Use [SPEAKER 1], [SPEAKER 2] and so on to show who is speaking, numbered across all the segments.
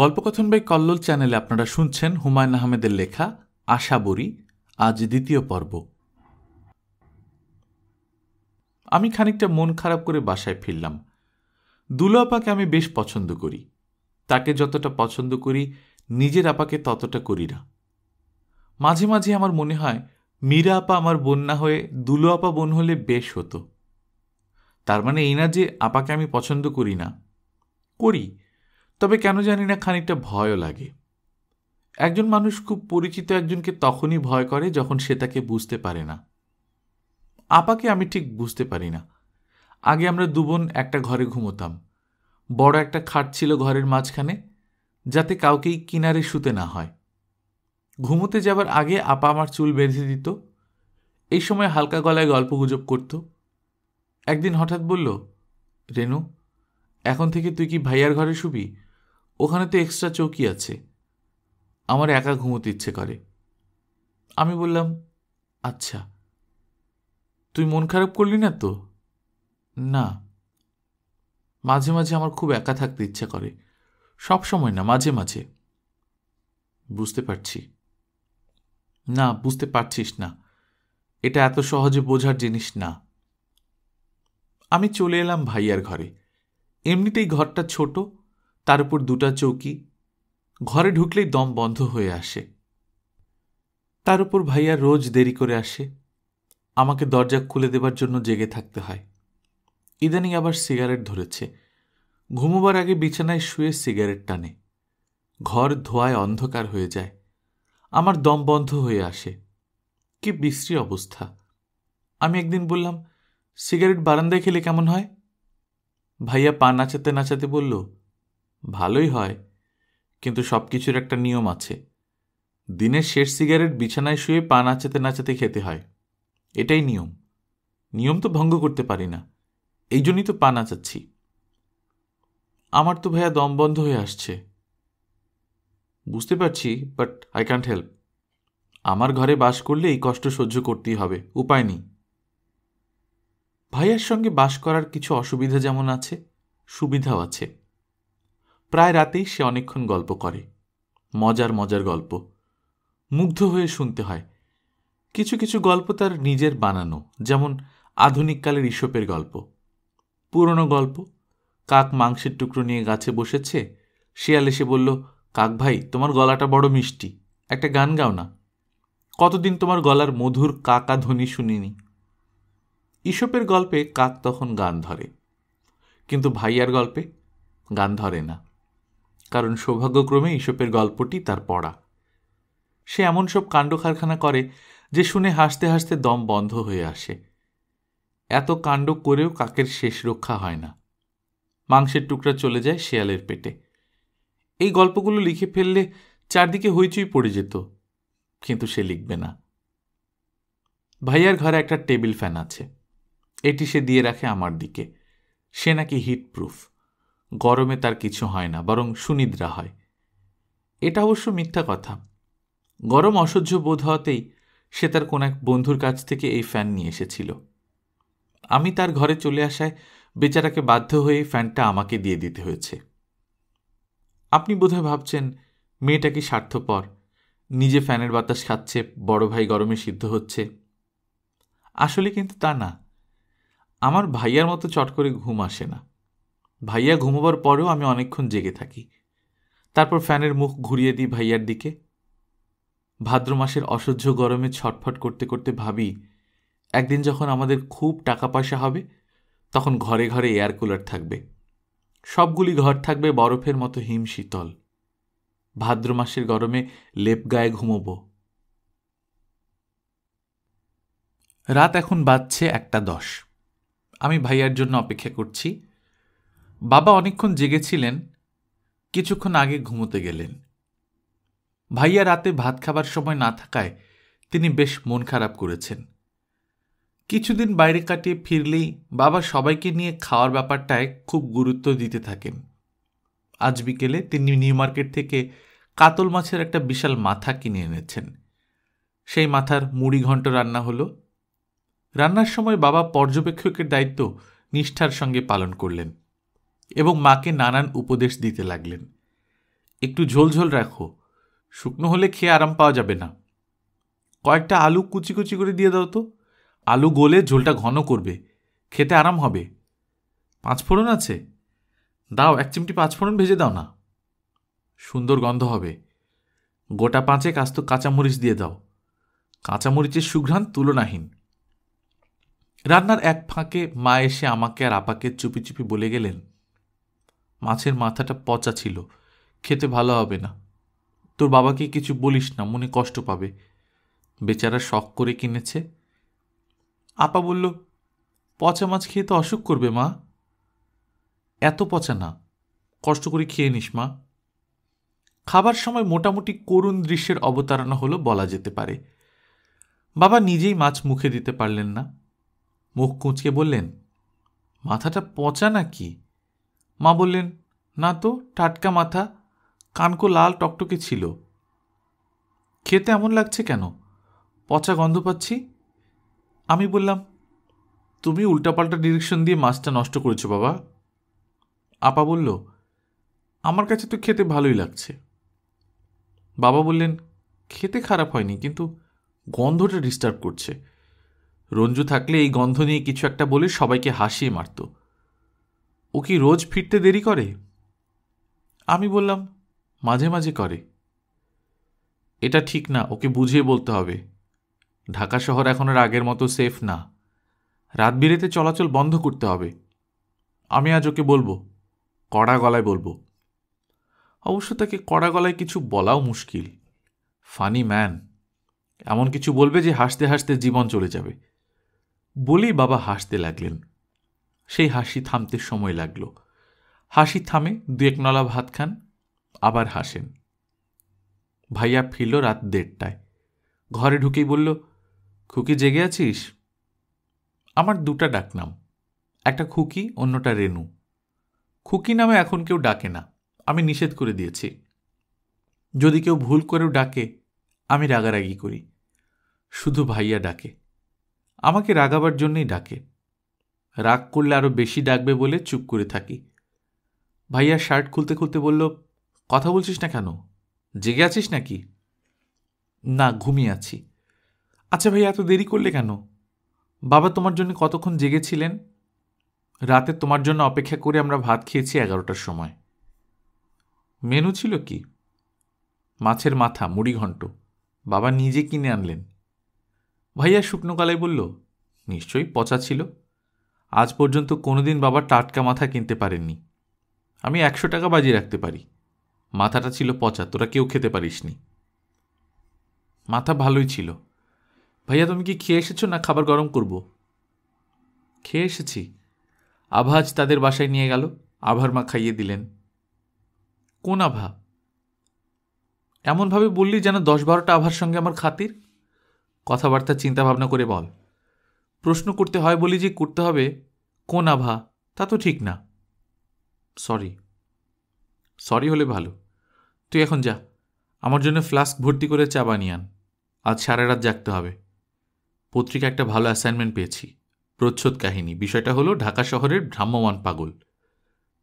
[SPEAKER 1] গল্পকথন by Kallol চ্যানেলে আপনারা শুনছেন হুমায়ুন আহমেদের লেখা আশা বরি আজ দ্বিতীয় পর্ব আমি খানিকটা মন খারাপ করে বাসায় ফিরলাম দুলো আপাকে আমি বেশ পছন্দ করি তাকে যতটা পছন্দ করি নিজের আপাকে ততটা করি না মাঝে মাঝে আমার মনে হয় মীরা আপা আমার বোন না হয়ে দুলো আপা বোন হলে বেশ হতো তার মানে এই না যে আপাকে আমি পছন্দ করি না করি তবে কেন জানি না খানিকটা ভয়ও লাগে একজন মানুষ খুব পরিচিত একজনকে তখনই ভয় করে যখন সে তাকে বুঝতে পারে না আপাকে আমি ঠিক বুঝতে পারি না আগে আমরা দুবোন একটা ঘরে ঘুমোতাম বড় একটা খাট ছিল ঘরের মাঝখানে যাতে কাউকেই কিনারে শুতে না হয় ঘুমোতে যাবার আগে আপা আমার চুল বেঁধে দিত এই সময় হালকা গলায় গল্প গুজব করত একদিন হঠাৎ বলল রেনু এখন থেকে তুই কি ভাইয়ার ঘরে শুবি ওখানে তো এক্সট্রা চৌকি আছে আমার একা ঘুমোতে ইচ্ছে করে আমি বললাম আচ্ছা তুই মন খারাপ করলি না তো না মাঝে মাঝে আমার খুব একা থাকতে ইচ্ছা করে সব সময় না মাঝে মাঝে বুঝতে পারছি না বুঝতে পারছিস না এটা এত সহজে বোঝার জিনিস না আমি চলে এলাম ভাইয়ার ঘরে এমনিতেই ঘরটা ছোট তার উপর দুটা চৌকি ঘরে ঢুকলেই দম বন্ধ হয়ে আসে তার উপর ভাইয়া রোজ দেরি করে আসে আমাকে দরজা খুলে দেবার জন্য জেগে থাকতে হয় ইদানিং আবার সিগারেট ধরেছে ঘুমোবার আগে বিছানায় শুয়ে সিগারেট টানে ঘর ধোয়ায় অন্ধকার হয়ে যায় আমার দম বন্ধ হয়ে আসে কি বিশ্রী অবস্থা আমি একদিন বললাম সিগারেট বারান্দায় খেলে কেমন হয় ভাইয়া পা নাচাতে নাচাতে বলল ভালোই হয় কিন্তু সব কিছুর একটা নিয়ম আছে দিনের শেষ সিগারেট বিছানায় শুয়ে পা নাচাতে নাচাতে খেতে হয় এটাই নিয়ম নিয়ম তো ভঙ্গ করতে পারি না এই জন্যই তো পা নাচাচ্ছি আমার তো ভাইয়া দম বন্ধ হয়ে আসছে বুঝতে পারছি বাট আই ক্যান্ট হেল্প আমার ঘরে বাস করলে এই কষ্ট সহ্য করতেই হবে উপায় নেই ভাইয়ার সঙ্গে বাস করার কিছু অসুবিধা যেমন আছে সুবিধাও আছে প্রায় রাতেই সে অনেকক্ষণ গল্প করে মজার মজার গল্প মুগ্ধ হয়ে শুনতে হয় কিছু কিছু গল্প তার নিজের বানানো যেমন আধুনিককালের ইসপের গল্প পুরনো গল্প কাক মাংসের টুকরো নিয়ে গাছে বসেছে শিয়াল এসে বলল কাক ভাই তোমার গলাটা বড় মিষ্টি একটা গান গাও না কতদিন তোমার গলার মধুর কাকা ধ্বনি শুনিনি ইসপের গল্পে কাক তখন গান ধরে কিন্তু ভাইয়ার গল্পে গান ধরে না কারণ সৌভাগ্যক্রমে ইসপের গল্পটি তার পড়া সে এমন সব কাণ্ড কারখানা করে যে শুনে হাসতে হাসতে দম বন্ধ হয়ে আসে এত কাণ্ড করেও কাকের শেষ রক্ষা হয় না মাংসের টুকরা চলে যায় শেয়ালের পেটে এই গল্পগুলো লিখে ফেললে চারদিকে হইচই পড়ে যেত কিন্তু সে লিখবে না ভাইয়ার ঘরে একটা টেবিল ফ্যান আছে এটি সে দিয়ে রাখে আমার দিকে সে নাকি হিট প্রুফ গরমে তার কিছু হয় না বরং সুনিদ্রা হয় এটা অবশ্য মিথ্যা কথা গরম অসহ্য বোধ হওয়াতেই সে তার কোন এক বন্ধুর কাছ থেকে এই ফ্যান নিয়ে এসেছিল আমি তার ঘরে চলে আসায় বেচারাকে বাধ্য হয়ে ফ্যানটা আমাকে দিয়ে দিতে হয়েছে আপনি বোধহয় ভাবছেন মেয়েটা কি স্বার্থপর নিজে ফ্যানের বাতাস খাচ্ছে বড় ভাই গরমে সিদ্ধ হচ্ছে আসলে কিন্তু তা না আমার ভাইয়ার মতো চট করে ঘুম আসে না ভাইয়া ঘুমোবার পরেও আমি অনেকক্ষণ জেগে থাকি তারপর ফ্যানের মুখ ঘুরিয়ে দিই ভাইয়ার দিকে ভাদ্র মাসের অসহ্য গরমে ছটফট করতে করতে ভাবি একদিন যখন আমাদের খুব টাকা পয়সা হবে তখন ঘরে ঘরে এয়ার কুলার থাকবে সবগুলি ঘর থাকবে বরফের মতো হিম শীতল ভাদ্র মাসের গরমে লেপ গায়ে ঘুমোব রাত এখন বাজছে একটা দশ আমি ভাইয়ার জন্য অপেক্ষা করছি বাবা অনেকক্ষণ জেগেছিলেন কিছুক্ষণ আগে ঘুমোতে গেলেন ভাইয়া রাতে ভাত খাবার সময় না থাকায় তিনি বেশ মন খারাপ করেছেন কিছুদিন বাইরে কাটিয়ে ফিরলেই বাবা সবাইকে নিয়ে খাওয়ার ব্যাপারটায় খুব গুরুত্ব দিতে থাকেন আজ বিকেলে তিনি নিউ মার্কেট থেকে কাতল মাছের একটা বিশাল মাথা কিনে এনেছেন সেই মাথার মুড়ি ঘণ্ট রান্না হল রান্নার সময় বাবা পর্যবেক্ষকের দায়িত্ব নিষ্ঠার সঙ্গে পালন করলেন এবং মাকে নানান উপদেশ দিতে লাগলেন একটু ঝোলঝোল রাখো শুকনো হলে খেয়ে আরাম পাওয়া যাবে না কয়েকটা আলু কুচি কুচি করে দিয়ে দাও তো আলু গলে ঝোলটা ঘন করবে খেতে আরাম হবে পাঁচফোড়ন আছে দাও এক চিমটি পাঁচফোড়ন ভেজে দাও না সুন্দর গন্ধ হবে গোটা পাঁচে কাস্ত কাঁচামরিচ দিয়ে দাও কাঁচামরিচের সুঘ্রাণ তুলনাহীন রান্নার এক ফাঁকে মা এসে আমাকে আর আপাকে চুপি চুপি বলে গেলেন মাছের মাথাটা পচা ছিল খেতে ভালো হবে না তোর বাবাকে কিছু বলিস না মনে কষ্ট পাবে বেচারা শখ করে কিনেছে আপা বলল পচা মাছ খেয়ে তো অসুখ করবে মা এত পচা না কষ্ট করে খেয়ে নিস মা খাবার সময় মোটামুটি করুণ দৃশ্যের অবতারণা হলো বলা যেতে পারে বাবা নিজেই মাছ মুখে দিতে পারলেন না মুখ কুঁচকে বললেন মাথাটা পচা নাকি মা বললেন না তো টাটকা মাথা কানকো লাল টকটকে ছিল খেতে এমন লাগছে কেন পচা গন্ধ পাচ্ছি আমি বললাম তুমি উল্টাপাল্টা ডিরেকশন দিয়ে মাছটা নষ্ট করেছো বাবা আপা বলল আমার কাছে তো খেতে ভালোই লাগছে বাবা বললেন খেতে খারাপ হয়নি কিন্তু গন্ধটা ডিস্টার্ব করছে রঞ্জু থাকলে এই গন্ধ নিয়ে কিছু একটা বলে সবাইকে হাসিয়ে মারতো ও কি রোজ ফিরতে দেরি করে আমি বললাম মাঝে মাঝে করে এটা ঠিক না ওকে বুঝিয়ে বলতে হবে ঢাকা শহর এখন আর আগের মতো সেফ না রাত বিরেতে চলাচল বন্ধ করতে হবে আমি আজ ওকে বলবো কড়া গলায় বলবো অবশ্য তাকে কড়া গলায় কিছু বলাও মুশকিল ফানি ম্যান এমন কিছু বলবে যে হাসতে হাসতে জীবন চলে যাবে বলেই বাবা হাসতে লাগলেন সেই হাসি থামতে সময় লাগল হাসি থামে দু এক নলা ভাত খান আবার হাসেন ভাইয়া ফিরল রাত দেড়টায় ঘরে ঢুকেই বলল খুকি জেগে আছিস আমার দুটা ডাকনাম একটা খুকি অন্যটা রেনু খুকি নামে এখন কেউ ডাকে না আমি নিষেধ করে দিয়েছি যদি কেউ ভুল করেও ডাকে আমি রাগারাগি করি শুধু ভাইয়া ডাকে আমাকে রাগাবার জন্যই ডাকে রাগ করলে আরও বেশি ডাকবে বলে চুপ করে থাকি ভাইয়া শার্ট খুলতে খুলতে বলল কথা বলছিস না কেন জেগে আছিস নাকি না ঘুমিয়ে আছি আচ্ছা ভাইয়া এত দেরি করলে কেন বাবা তোমার জন্য কতক্ষণ জেগেছিলেন রাতে তোমার জন্য অপেক্ষা করে আমরা ভাত খেয়েছি এগারোটার সময় মেনু ছিল কি মাছের মাথা মুড়ি ঘণ্ট বাবা নিজে কিনে আনলেন ভাইয়া শুকনো কালায় বলল নিশ্চয়ই পচা ছিল আজ পর্যন্ত কোনোদিন বাবা টাটকা মাথা কিনতে পারেননি আমি একশো টাকা বাজিয়ে রাখতে পারি মাথাটা ছিল পচা তোরা কেউ খেতে পারিসনি মাথা ভালোই ছিল ভাইয়া তুমি কি খেয়ে এসেছো না খাবার গরম করব খেয়ে এসেছি আভাজ তাদের বাসায় নিয়ে গেল আভার মা খাইয়ে দিলেন কোন আভা এমনভাবে বললি যেন দশ বারোটা আভার সঙ্গে আমার খাতির কথাবার্তা চিন্তাভাবনা করে বল প্রশ্ন করতে হয় বলি যে করতে হবে কোন আভা তা তো ঠিক না সরি সরি হলে ভালো তুই এখন যা আমার জন্য ফ্লাস্ক ভর্তি করে চা বানিয়ে আন আজ সারা রাত জাগতে হবে পত্রিকা একটা ভালো অ্যাসাইনমেন্ট পেয়েছি প্রচ্ছদ কাহিনী বিষয়টা হলো ঢাকা শহরের ভ্রাম্যমান পাগল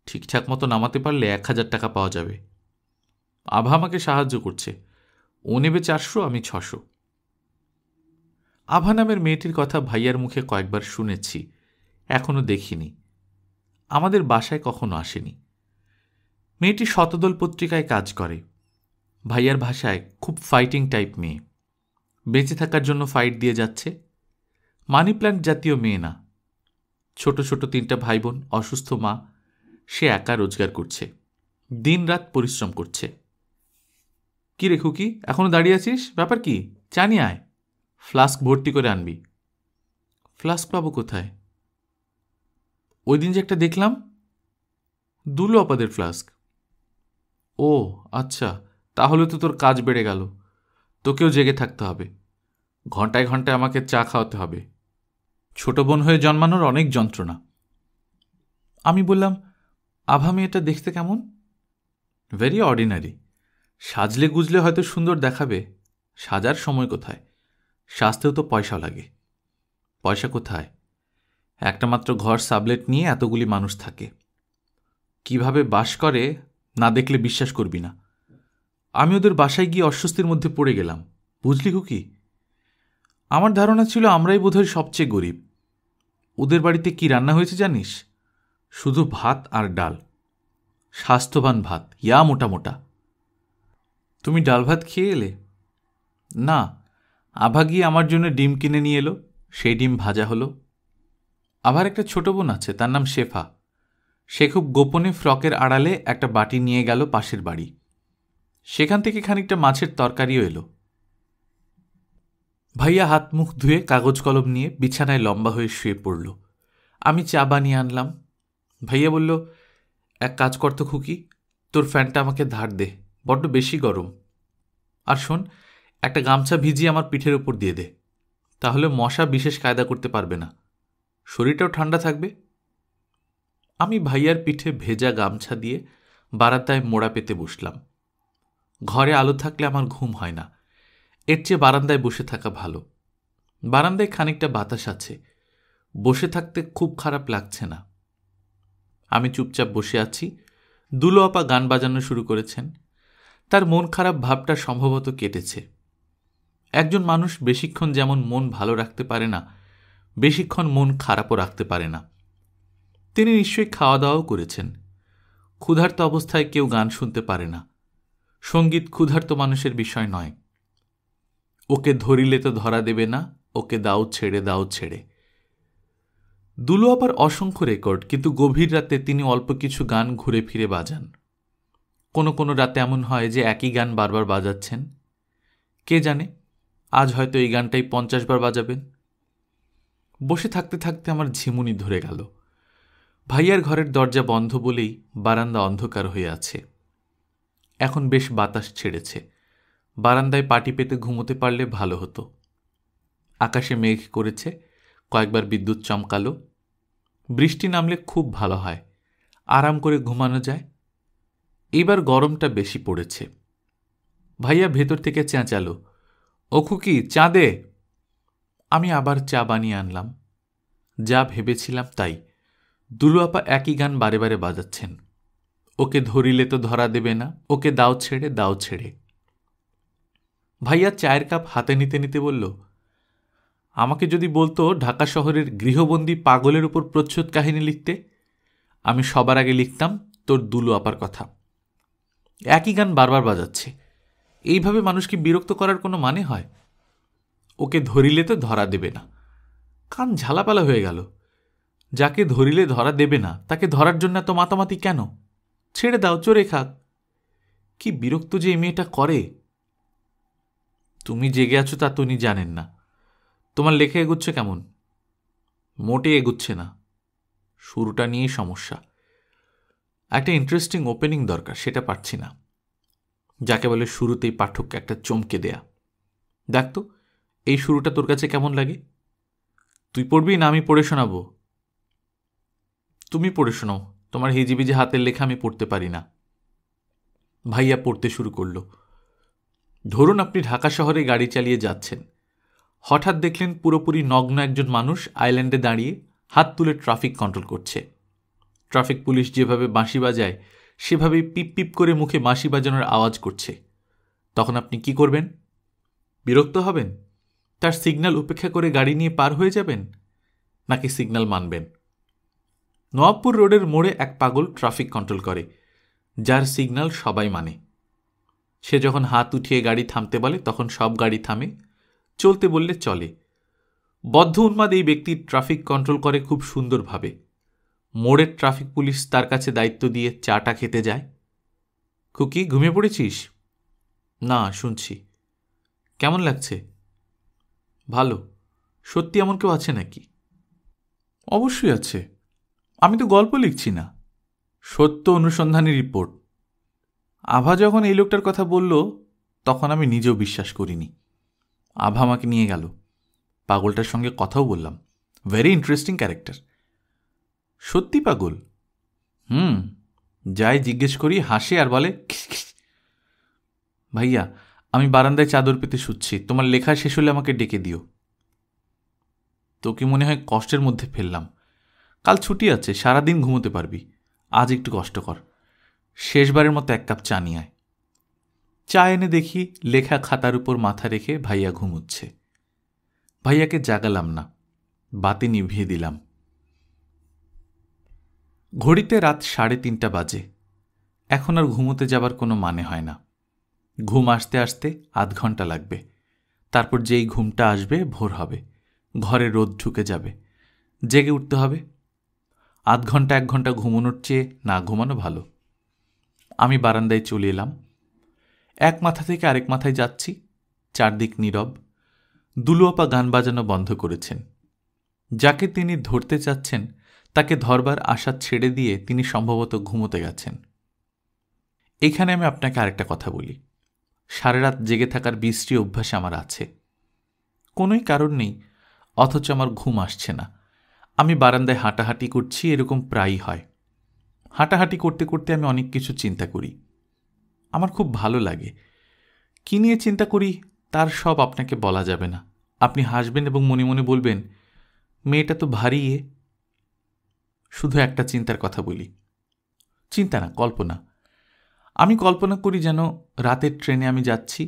[SPEAKER 1] ঠিকঠাক মতো নামাতে পারলে এক হাজার টাকা পাওয়া যাবে আভা আমাকে সাহায্য করছে ও নেবে চারশো আমি ছশো আভা নামের মেয়েটির কথা ভাইয়ার মুখে কয়েকবার শুনেছি এখনও দেখিনি আমাদের বাসায় কখনো আসেনি মেয়েটি শতদল পত্রিকায় কাজ করে ভাইয়ার ভাষায় খুব ফাইটিং টাইপ মেয়ে বেঁচে থাকার জন্য ফাইট দিয়ে যাচ্ছে মানি প্ল্যান্ট জাতীয় মেয়ে না ছোট ছোট তিনটা ভাই বোন অসুস্থ মা সে একা রোজগার করছে দিন রাত পরিশ্রম করছে কি রে খুকি এখনও দাঁড়িয়ে আছিস ব্যাপার কি চানি আয় ফ্লাস্ক ভর্তি করে আনবি ফ্লাস্ক পাবো কোথায় ওই দিন যে একটা দেখলাম দুলো আপাদের ফ্লাস্ক ও আচ্ছা তাহলে তো তোর কাজ বেড়ে গেল তোকেও জেগে থাকতে হবে ঘন্টায় ঘন্টায় আমাকে চা খাওয়াতে হবে ছোট বোন হয়ে জন্মানোর অনেক যন্ত্রণা আমি বললাম আভা মেয়েটা দেখতে কেমন ভেরি অর্ডিনারি সাজলে গুজলে হয়তো সুন্দর দেখাবে সাজার সময় কোথায় সাজতেও তো পয়সা লাগে পয়সা কোথায় একটা মাত্র ঘর সাবলেট নিয়ে এতগুলি মানুষ থাকে কিভাবে বাস করে না দেখলে বিশ্বাস করবি না আমি ওদের বাসায় গিয়ে অস্বস্তির মধ্যে পড়ে গেলাম বুঝলি কি আমার ধারণা ছিল আমরাই বোধহয় সবচেয়ে গরিব ওদের বাড়িতে কি রান্না হয়েছে জানিস শুধু ভাত আর ডাল স্বাস্থ্যবান ভাত ইয়া মোটা মোটা তুমি ডাল ভাত খেয়ে এলে না আভা গিয়ে আমার জন্য ডিম কিনে নিয়ে এলো সেই ডিম ভাজা হলো আবার একটা ছোট বোন আছে তার নাম শেফা সে খুব গোপনে ফ্রকের আড়ালে একটা বাটি নিয়ে গেল পাশের বাড়ি সেখান থেকে খানিকটা মাছের তরকারিও এলো ভাইয়া হাত মুখ ধুয়ে কাগজ কলম নিয়ে বিছানায় লম্বা হয়ে শুয়ে পড়ল আমি চা বানিয়ে আনলাম ভাইয়া বলল এক কাজ করতো খুকি তোর ফ্যানটা আমাকে ধার দে বড্ড বেশি গরম আর শোন একটা গামছা ভিজিয়ে আমার পিঠের ওপর দিয়ে দে তাহলে মশা বিশেষ কায়দা করতে পারবে না শরীরটাও ঠান্ডা থাকবে আমি ভাইয়ার পিঠে ভেজা গামছা দিয়ে বারান্দায় মোড়া পেতে বসলাম ঘরে আলো থাকলে আমার ঘুম হয় না এর চেয়ে বারান্দায় বসে থাকা ভালো বারান্দায় খানিকটা বাতাস আছে বসে থাকতে খুব খারাপ লাগছে না আমি চুপচাপ বসে আছি দুলো আপা গান বাজানো শুরু করেছেন তার মন খারাপ ভাবটা সম্ভবত কেটেছে একজন মানুষ বেশিক্ষণ যেমন মন ভালো রাখতে পারে না বেশিক্ষণ মন খারাপও রাখতে পারে না তিনি নিশ্চয়ই খাওয়া দাওয়াও করেছেন ক্ষুধার্ত অবস্থায় কেউ গান শুনতে পারে না সঙ্গীত ক্ষুধার্ত মানুষের বিষয় নয় ওকে ধরিলে তো ধরা দেবে না ওকে দাও ছেড়ে দাও ছেড়ে দুলু আবার অসংখ্য রেকর্ড কিন্তু গভীর রাতে তিনি অল্প কিছু গান ঘুরে ফিরে বাজান কোনো কোনো রাতে এমন হয় যে একই গান বারবার বাজাচ্ছেন কে জানে আজ হয়তো এই গানটাই পঞ্চাশ বার বাজাবেন বসে থাকতে থাকতে আমার ঝিমুনি ধরে গেল ভাইয়ার ঘরের দরজা বন্ধ বলেই বারান্দা অন্ধকার হয়ে আছে এখন বেশ বাতাস ছেড়েছে বারান্দায় পাটি পেতে ঘুমোতে পারলে ভালো হতো আকাশে মেঘ করেছে কয়েকবার বিদ্যুৎ চমকালো বৃষ্টি নামলে খুব ভালো হয় আরাম করে ঘুমানো যায় এবার গরমটা বেশি পড়েছে ভাইয়া ভেতর থেকে চেঁচালো ও খুকি চা দে আমি আবার চা বানিয়ে আনলাম যা ভেবেছিলাম তাই দুলুয়াপা একই গান বারে বারে বাজাচ্ছেন ওকে ধরিলে তো ধরা দেবে না ওকে দাও ছেড়ে দাও ছেড়ে ভাইয়া চায়ের কাপ হাতে নিতে নিতে বলল আমাকে যদি বলতো ঢাকা শহরের গৃহবন্দী পাগলের উপর প্রচ্ছদ কাহিনী লিখতে আমি সবার আগে লিখতাম তোর দুলু আপার কথা একই গান বারবার বাজাচ্ছে এইভাবে মানুষকে বিরক্ত করার কোনো মানে হয় ওকে ধরিলে তো ধরা দেবে না কান ঝালাপালা হয়ে গেল যাকে ধরিলে ধরা দেবে না তাকে ধরার জন্য এত মাতামাতি কেন ছেড়ে দাও চোরে খাক কি বিরক্ত যে এই মেয়েটা করে তুমি জেগে আছো তা তুমি জানেন না তোমার লেখা এগুচ্ছে কেমন মোটে এগুচ্ছে না শুরুটা নিয়েই সমস্যা একটা ইন্টারেস্টিং ওপেনিং দরকার সেটা পাচ্ছি না যাকে বলে শুরুতেই পাঠককে একটা চমকে দেয়া দেখ তো এই শুরুটা তোর কাছে কেমন লাগে তুই পড়বি না আমি পড়ে শোনাবো তুমি পড়ে শোনাও তোমার হিজিবিজি হাতের লেখা আমি পড়তে পারি না ভাইয়া পড়তে শুরু করল ধরুন আপনি ঢাকা শহরে গাড়ি চালিয়ে যাচ্ছেন হঠাৎ দেখলেন পুরোপুরি নগ্ন একজন মানুষ আইল্যান্ডে দাঁড়িয়ে হাত তুলে ট্রাফিক কন্ট্রোল করছে ট্রাফিক পুলিশ যেভাবে বাঁশি বাজায় সেভাবে পিপ পিপ করে মুখে মাসি বাজানোর আওয়াজ করছে তখন আপনি কি করবেন বিরক্ত হবেন তার সিগন্যাল উপেক্ষা করে গাড়ি নিয়ে পার হয়ে যাবেন নাকি সিগন্যাল মানবেন নওয়াবপুর রোডের মোড়ে এক পাগল ট্রাফিক কন্ট্রোল করে যার সিগনাল সবাই মানে সে যখন হাত উঠিয়ে গাড়ি থামতে বলে তখন সব গাড়ি থামে চলতে বললে চলে বদ্ধ উন্মাদ এই ব্যক্তি ট্রাফিক কন্ট্রোল করে খুব সুন্দরভাবে মোড়ের ট্রাফিক পুলিশ তার কাছে দায়িত্ব দিয়ে চাটা খেতে যায় খুকি ঘুমিয়ে পড়েছিস না শুনছি কেমন লাগছে ভালো সত্যি এমন কেউ আছে নাকি অবশ্যই আছে আমি তো গল্প লিখছি না সত্য অনুসন্ধানী রিপোর্ট আভা যখন এই লোকটার কথা বলল তখন আমি নিজেও বিশ্বাস করিনি আভা আমাকে নিয়ে গেল পাগলটার সঙ্গে কথাও বললাম ভেরি ইন্টারেস্টিং ক্যারেক্টার সত্যি পাগল হুম যাই জিজ্ঞেস করি হাসে আর বলে ভাইয়া আমি বারান্দায় চাদর পেতে শুচ্ছি তোমার লেখা শেষ হলে আমাকে ডেকে দিও তোকে মনে হয় কষ্টের মধ্যে ফেললাম কাল ছুটি আছে সারাদিন ঘুমোতে পারবি আজ একটু কষ্টকর শেষবারের মতো এক কাপ চা নিয়ে আয় চা এনে দেখি লেখা খাতার উপর মাথা রেখে ভাইয়া ঘুমুচ্ছে ভাইয়াকে জাগালাম না বাতি নিভিয়ে দিলাম ঘড়িতে রাত সাড়ে তিনটা বাজে এখন আর ঘুমোতে যাবার কোনো মানে হয় না ঘুম আসতে আসতে আধ ঘন্টা লাগবে তারপর যেই ঘুমটা আসবে ভোর হবে ঘরে রোদ ঢুকে যাবে জেগে উঠতে হবে আধ ঘন্টা এক ঘন্টা ঘুমোনোর চেয়ে না ঘুমানো ভালো আমি বারান্দায় চলে এলাম এক মাথা থেকে আরেক মাথায় যাচ্ছি চারদিক নীরব দুলুয়াপা গান বাজানো বন্ধ করেছেন যাকে তিনি ধরতে চাচ্ছেন তাকে ধরবার আশা ছেড়ে দিয়ে তিনি সম্ভবত ঘুমোতে গেছেন এখানে আমি আপনাকে আরেকটা কথা বলি সারারাত রাত জেগে থাকার বিশ্রী অভ্যাস আমার আছে কোনোই কারণ নেই অথচ আমার ঘুম আসছে না আমি বারান্দায় হাঁটাহাঁটি করছি এরকম প্রায়ই হয় হাঁটাহাঁটি করতে করতে আমি অনেক কিছু চিন্তা করি আমার খুব ভালো লাগে কী নিয়ে চিন্তা করি তার সব আপনাকে বলা যাবে না আপনি হাসবেন এবং মনে মনে বলবেন মেয়েটা তো ভারী শুধু একটা চিন্তার কথা বলি চিন্তা না কল্পনা আমি কল্পনা করি যেন রাতের ট্রেনে আমি যাচ্ছি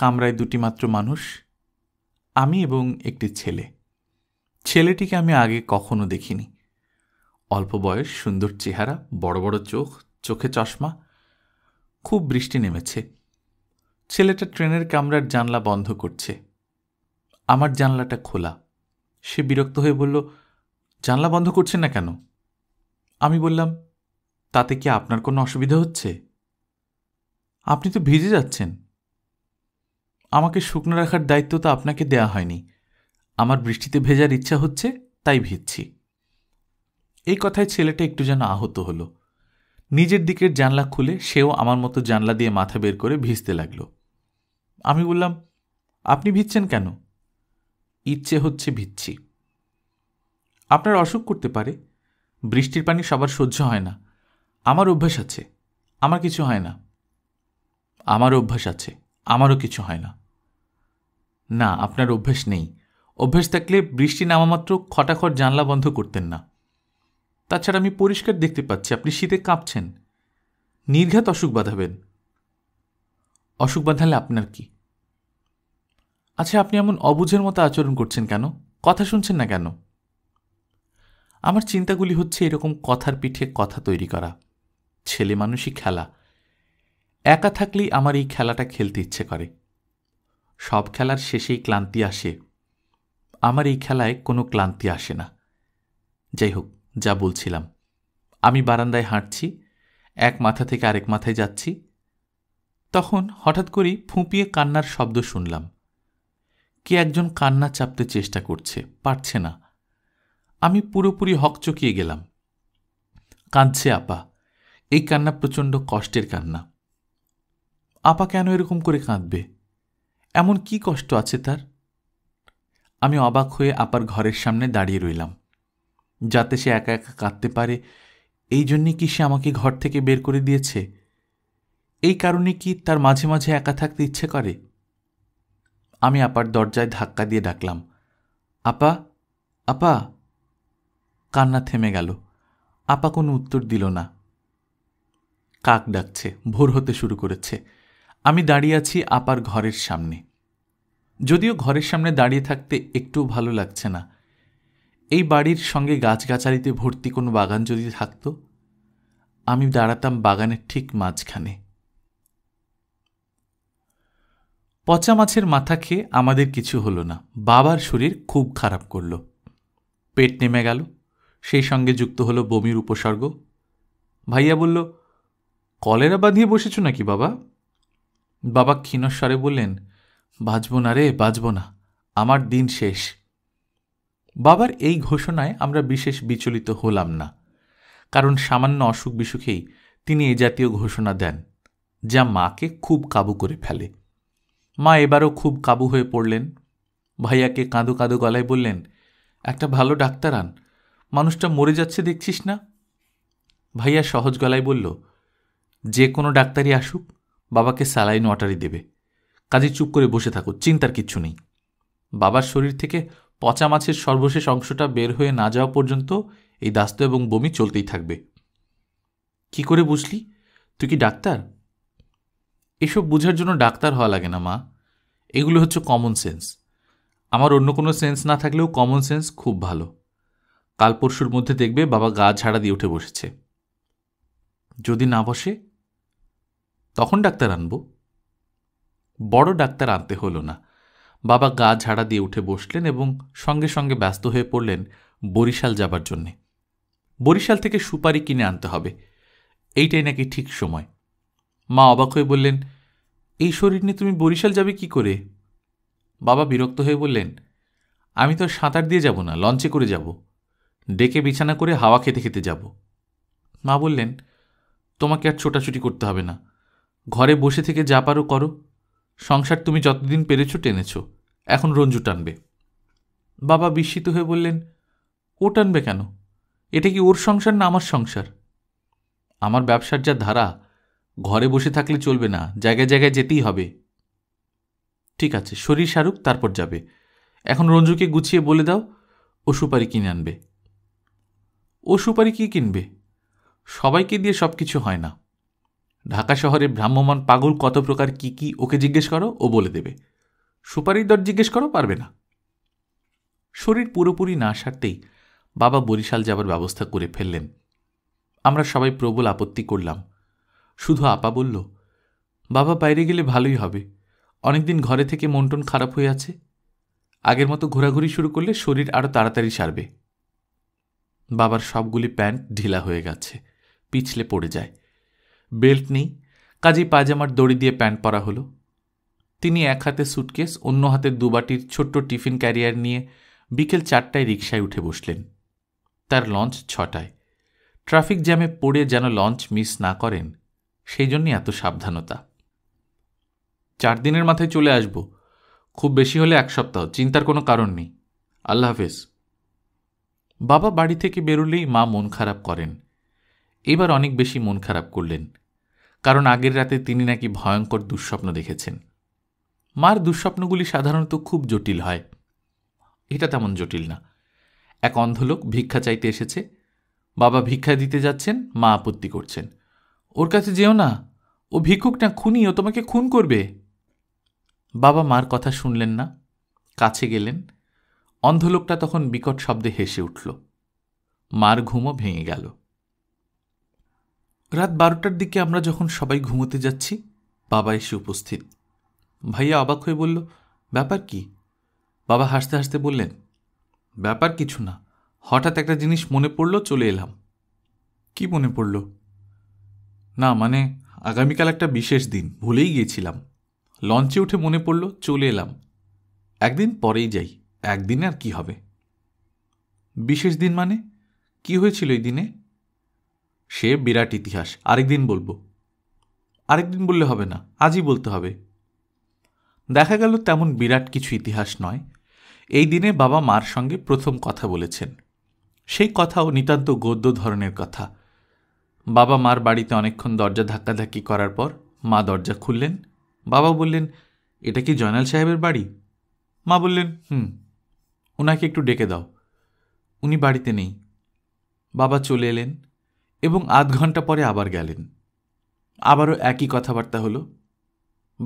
[SPEAKER 1] কামরায় দুটি মাত্র মানুষ আমি এবং একটি ছেলে ছেলেটিকে আমি আগে কখনো দেখিনি অল্প বয়স সুন্দর চেহারা বড় বড় চোখ চোখে চশমা খুব বৃষ্টি নেমেছে ছেলেটা ট্রেনের কামরার জানলা বন্ধ করছে আমার জানলাটা খোলা সে বিরক্ত হয়ে বলল জানলা বন্ধ করছেন না কেন আমি বললাম তাতে কি আপনার কোনো অসুবিধা হচ্ছে আপনি তো ভিজে যাচ্ছেন আমাকে শুকনো রাখার দায়িত্ব তো আপনাকে দেয়া হয়নি আমার বৃষ্টিতে ভেজার ইচ্ছা হচ্ছে তাই ভিজছি এই কথায় ছেলেটা একটু যেন আহত হল নিজের দিকের জানলা খুলে সেও আমার মতো জানলা দিয়ে মাথা বের করে ভিজতে লাগলো আমি বললাম আপনি ভিজছেন কেন ইচ্ছে হচ্ছে ভিজছি আপনার অসুখ করতে পারে বৃষ্টির পানি সবার সহ্য হয় না আমার অভ্যাস আছে আমার কিছু হয় না আমার অভ্যাস আছে আমারও কিছু হয় না না আপনার অভ্যাস নেই অভ্যেস থাকলে বৃষ্টি নামামাত্র খটাখট জানলা বন্ধ করতেন না তাছাড়া আমি পরিষ্কার দেখতে পাচ্ছি আপনি শীতে কাঁপছেন নির্ঘাত অসুখ বাঁধাবেন অসুখ বাঁধালে আপনার কি আচ্ছা আপনি এমন অবুঝের মতো আচরণ করছেন কেন কথা শুনছেন না কেন আমার চিন্তাগুলি হচ্ছে এরকম কথার পিঠে কথা তৈরি করা ছেলে মানুষই খেলা একা থাকলেই আমার এই খেলাটা খেলতে ইচ্ছে করে সব খেলার শেষেই ক্লান্তি আসে আমার এই খেলায় কোনো ক্লান্তি আসে না যাই হোক যা বলছিলাম আমি বারান্দায় হাঁটছি এক মাথা থেকে আরেক মাথায় যাচ্ছি তখন হঠাৎ করেই ফুঁপিয়ে কান্নার শব্দ শুনলাম কে একজন কান্না চাপতে চেষ্টা করছে পারছে না আমি পুরোপুরি হকচকিয়ে গেলাম কাঁদছে আপা এই কান্না প্রচণ্ড কষ্টের কান্না আপা কেন এরকম করে কাঁদবে এমন কি কষ্ট আছে তার আমি অবাক হয়ে আপার ঘরের সামনে দাঁড়িয়ে রইলাম যাতে সে একা একা কাঁদতে পারে এই জন্যে কি সে আমাকে ঘর থেকে বের করে দিয়েছে এই কারণে কি তার মাঝে মাঝে একা থাকতে ইচ্ছে করে আমি আপার দরজায় ধাক্কা দিয়ে ডাকলাম আপা আপা কান্না থেমে গেল আপা কোনো উত্তর দিল না কাক ডাকছে ভোর হতে শুরু করেছে আমি দাঁড়িয়ে আছি আপার ঘরের সামনে যদিও ঘরের সামনে দাঁড়িয়ে থাকতে একটুও ভালো লাগছে না এই বাড়ির সঙ্গে গাছগাছালিতে ভর্তি কোনো বাগান যদি থাকত আমি দাঁড়াতাম বাগানের ঠিক মাঝখানে পচা মাছের মাথা খেয়ে আমাদের কিছু হলো না বাবার শরীর খুব খারাপ করল পেট নেমে গেল সেই সঙ্গে যুক্ত হলো বমির উপসর্গ ভাইয়া বলল কলেরা বাঁধিয়ে বসেছ নাকি বাবা বাবা ক্ষীণস্বরে বললেন বাঁচব না রে বাঁচব না আমার দিন শেষ বাবার এই ঘোষণায় আমরা বিশেষ বিচলিত হলাম না কারণ সামান্য অসুখ বিসুখেই তিনি এ জাতীয় ঘোষণা দেন যা মাকে খুব কাবু করে ফেলে মা এবারও খুব কাবু হয়ে পড়লেন ভাইয়াকে কাঁদো কাঁদো গলায় বললেন একটা ভালো ডাক্তার আন মানুষটা মরে যাচ্ছে দেখছিস না ভাইয়া সহজ গলায় বলল যে কোনো ডাক্তারই আসুক বাবাকে স্যালাইন ওয়াটারই দেবে কাজে চুপ করে বসে থাকো চিন্তার কিচ্ছু নেই বাবার শরীর থেকে পচা মাছের সর্বশেষ অংশটা বের হয়ে না যাওয়া পর্যন্ত এই দাস্ত এবং বমি চলতেই থাকবে কি করে বুঝলি তুই কি ডাক্তার এসব বুঝার জন্য ডাক্তার হওয়া লাগে না মা এগুলো হচ্ছে কমন সেন্স আমার অন্য কোনো সেন্স না থাকলেও কমন সেন্স খুব ভালো কাল পরশুর মধ্যে দেখবে বাবা গা ঝাড়া দিয়ে উঠে বসেছে যদি না বসে তখন ডাক্তার আনব বড় ডাক্তার আনতে হলো না বাবা গা ঝাড়া দিয়ে উঠে বসলেন এবং সঙ্গে সঙ্গে ব্যস্ত হয়ে পড়লেন বরিশাল যাবার জন্যে বরিশাল থেকে সুপারি কিনে আনতে হবে এইটাই নাকি ঠিক সময় মা অবাক হয়ে বললেন এই শরীর নিয়ে তুমি বরিশাল যাবে কি করে বাবা বিরক্ত হয়ে বললেন আমি তো সাঁতার দিয়ে যাব না লঞ্চে করে যাব ডেকে বিছানা করে হাওয়া খেতে খেতে যাব মা বললেন তোমাকে আর ছোটাছুটি করতে হবে না ঘরে বসে থেকে যা পারো করো সংসার তুমি যতদিন পেরেছো টেনেছ এখন রঞ্জু টানবে বাবা বিস্মিত হয়ে বললেন ও টানবে কেন এটা কি ওর সংসার না আমার সংসার আমার ব্যবসার যা ধারা ঘরে বসে থাকলে চলবে না জায়গায় জায়গায় যেতেই হবে ঠিক আছে শরীর সারুক তারপর যাবে এখন রঞ্জুকে গুছিয়ে বলে দাও ও সুপারি কিনে আনবে ও সুপারি কী কিনবে সবাইকে দিয়ে সব কিছু হয় না ঢাকা শহরে ভ্রাম্যমান পাগল কত প্রকার কি কি ওকে জিজ্ঞেস করো ও বলে দেবে সুপারির দর জিজ্ঞেস করো পারবে না শরীর পুরোপুরি না সারতেই বাবা বরিশাল যাবার ব্যবস্থা করে ফেললেন আমরা সবাই প্রবল আপত্তি করলাম শুধু আপা বলল বাবা বাইরে গেলে ভালোই হবে অনেকদিন ঘরে থেকে মন টন খারাপ হয়ে আছে আগের মতো ঘোরাঘুরি শুরু করলে শরীর আরও তাড়াতাড়ি সারবে বাবার সবগুলি প্যান্ট ঢিলা হয়ে গেছে পিছলে পড়ে যায় বেল্ট নেই কাজেই পায়জামার দড়ি দিয়ে প্যান্ট পরা হলো তিনি এক হাতে সুটকেস অন্য হাতে দুবাটির ছোট্ট টিফিন ক্যারিয়ার নিয়ে বিকেল চারটায় রিক্সায় উঠে বসলেন তার লঞ্চ ছটায় ট্রাফিক জ্যামে পড়ে যেন লঞ্চ মিস না করেন সেই জন্যই এত সাবধানতা চার দিনের মাথায় চলে আসব খুব বেশি হলে এক সপ্তাহ চিন্তার কোনো কারণ নেই আল্লাহ হাফেজ বাবা বাড়ি থেকে বেরোলেই মা মন খারাপ করেন এবার অনেক বেশি মন খারাপ করলেন কারণ আগের রাতে তিনি নাকি ভয়ঙ্কর দুঃস্বপ্ন দেখেছেন মার দুঃস্বপ্নগুলি সাধারণত খুব জটিল হয় এটা তেমন জটিল না এক অন্ধলোক ভিক্ষা চাইতে এসেছে বাবা ভিক্ষা দিতে যাচ্ছেন মা আপত্তি করছেন ওর কাছে যেও না ও ভিক্ষুক না খুনি ও তোমাকে খুন করবে বাবা মার কথা শুনলেন না কাছে গেলেন অন্ধলোকটা তখন বিকট শব্দে হেসে উঠল মার ঘুমও ভেঙে গেল রাত বারোটার দিকে আমরা যখন সবাই ঘুমোতে যাচ্ছি বাবা এসে উপস্থিত ভাইয়া অবাক হয়ে বলল ব্যাপার কি বাবা হাসতে হাসতে বললেন ব্যাপার কিছু না হঠাৎ একটা জিনিস মনে পড়ল চলে এলাম কি মনে পড়ল না মানে আগামীকাল একটা বিশেষ দিন ভুলেই গিয়েছিলাম লঞ্চে উঠে মনে পড়ল চলে এলাম একদিন পরেই যাই একদিনে আর কি হবে বিশেষ দিন মানে কি হয়েছিল এই দিনে সে বিরাট ইতিহাস আরেকদিন বলবো আরেকদিন বললে হবে না আজই বলতে হবে দেখা গেল তেমন বিরাট কিছু ইতিহাস নয় এই দিনে বাবা মার সঙ্গে প্রথম কথা বলেছেন সেই কথাও নিতান্ত গদ্য ধরনের কথা বাবা মার বাড়িতে অনেকক্ষণ দরজা ধাক্কাধাক্কি করার পর মা দরজা খুললেন বাবা বললেন এটা কি জয়নাল সাহেবের বাড়ি মা বললেন হুম ওনাকে একটু ডেকে দাও উনি বাড়িতে নেই বাবা চলে এলেন এবং আধ ঘন্টা পরে আবার গেলেন আবারও একই কথাবার্তা হলো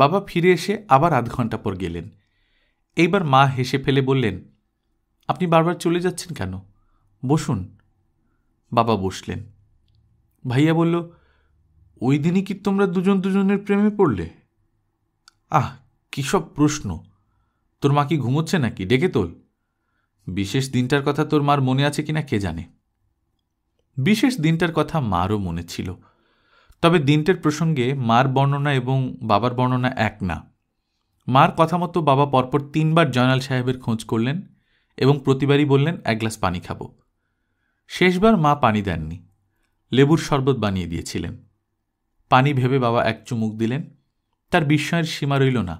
[SPEAKER 1] বাবা ফিরে এসে আবার আধ ঘন্টা পর গেলেন এইবার মা হেসে ফেলে বললেন আপনি বারবার চলে যাচ্ছেন কেন বসুন বাবা বসলেন ভাইয়া বলল ওই দিনই কি তোমরা দুজন দুজনের প্রেমে পড়লে আহ কী সব প্রশ্ন তোর মা কি ঘুমোচ্ছে নাকি ডেকে তোল বিশেষ দিনটার কথা তোর মার মনে আছে কিনা কে জানে বিশেষ দিনটার কথা মারও মনে ছিল তবে দিনটার প্রসঙ্গে মার বর্ণনা এবং বাবার বর্ণনা এক না মার কথা মতো বাবা পরপর তিনবার জয়নাল সাহেবের খোঁজ করলেন এবং প্রতিবারই বললেন এক গ্লাস পানি খাবো শেষবার মা পানি দেননি লেবুর শরবত বানিয়ে দিয়েছিলেন পানি ভেবে বাবা এক চুমুক দিলেন তার বিস্ময়ের সীমা রইল না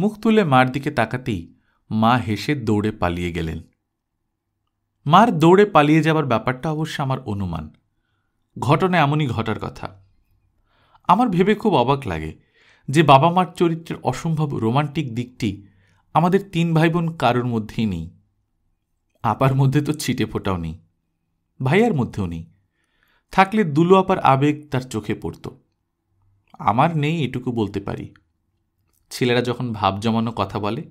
[SPEAKER 1] মুখ তুলে মার দিকে তাকাতেই মা হেসে দৌড়ে পালিয়ে গেলেন মার দৌড়ে পালিয়ে যাবার ব্যাপারটা অবশ্য আমার অনুমান ঘটনা এমনই ঘটার কথা আমার ভেবে খুব অবাক লাগে যে বাবা মার চরিত্রের অসম্ভব রোমান্টিক দিকটি আমাদের তিন ভাই বোন কারোর মধ্যেই নেই আপার মধ্যে তো ছিটে ফোটাও নেই ভাইয়ার মধ্যেও নেই থাকলে দুলু আপার আবেগ তার চোখে পড়ত আমার নেই এটুকু বলতে পারি ছেলেরা যখন ভাব জমানো কথা বলে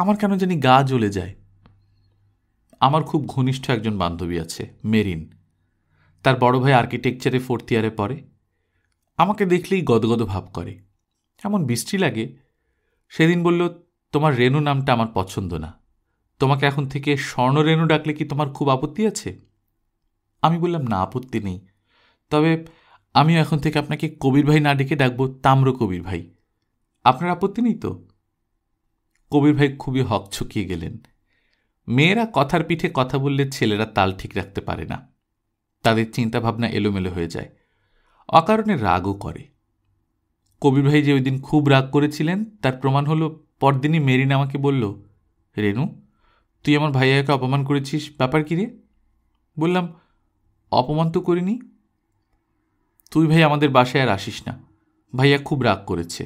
[SPEAKER 1] আমার কেন জানি গা জ্বলে যায় আমার খুব ঘনিষ্ঠ একজন বান্ধবী আছে মেরিন তার বড় ভাই আর্কিটেকচারে ফোর্থ ইয়ারে পড়ে আমাকে দেখলেই গদগদ ভাব করে এমন বৃষ্টি লাগে সেদিন বলল তোমার রেনু নামটা আমার পছন্দ না তোমাকে এখন থেকে স্বর্ণ রেণু ডাকলে কি তোমার খুব আপত্তি আছে আমি বললাম না আপত্তি নেই তবে আমি এখন থেকে আপনাকে কবির ভাই না ডেকে ডাকবো তাম্র কবির ভাই আপনার আপত্তি নেই তো কবির ভাই খুবই হকছকিয়ে গেলেন মেয়েরা কথার পিঠে কথা বললে ছেলেরা তাল ঠিক রাখতে পারে না তাদের চিন্তাভাবনা এলোমেলো হয়ে যায় অকারণে রাগও করে কবির ভাই যে ওই দিন খুব রাগ করেছিলেন তার প্রমাণ হলো পরদিনই মেরিন আমাকে বলল রেনু তুই আমার ভাইয়াকে অপমান করেছিস ব্যাপার কী রে বললাম অপমান তো করিনি তুই ভাই আমাদের বাসায় আর আসিস না ভাইয়া খুব রাগ করেছে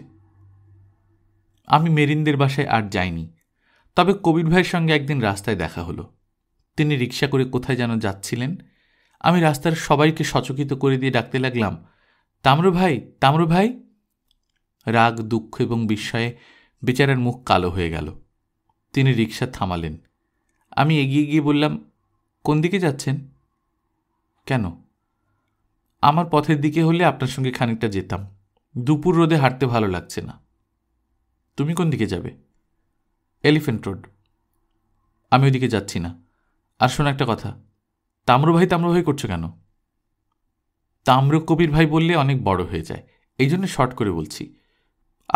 [SPEAKER 1] আমি মেরিনদের বাসায় আর যাইনি তবে কবির ভাইয়ের সঙ্গে একদিন রাস্তায় দেখা হলো তিনি রিক্সা করে কোথায় যেন যাচ্ছিলেন আমি রাস্তার সবাইকে সচকিত করে দিয়ে ডাকতে লাগলাম তাম্র ভাই তাম্র ভাই রাগ দুঃখ এবং বিস্ময়ে বেচারার মুখ কালো হয়ে গেল তিনি রিক্সা থামালেন আমি এগিয়ে গিয়ে বললাম কোন দিকে যাচ্ছেন কেন আমার পথের দিকে হলে আপনার সঙ্গে খানিকটা যেতাম দুপুর রোদে হাঁটতে ভালো লাগছে না তুমি কোন দিকে যাবে এলিফেন্ট রোড আমি ওইদিকে যাচ্ছি না আর শোনো একটা কথা তাম্রভাই তাম্রভাই করছো কেন তাম্র কবির ভাই বললে অনেক বড় হয়ে যায় এই জন্য শর্ট করে বলছি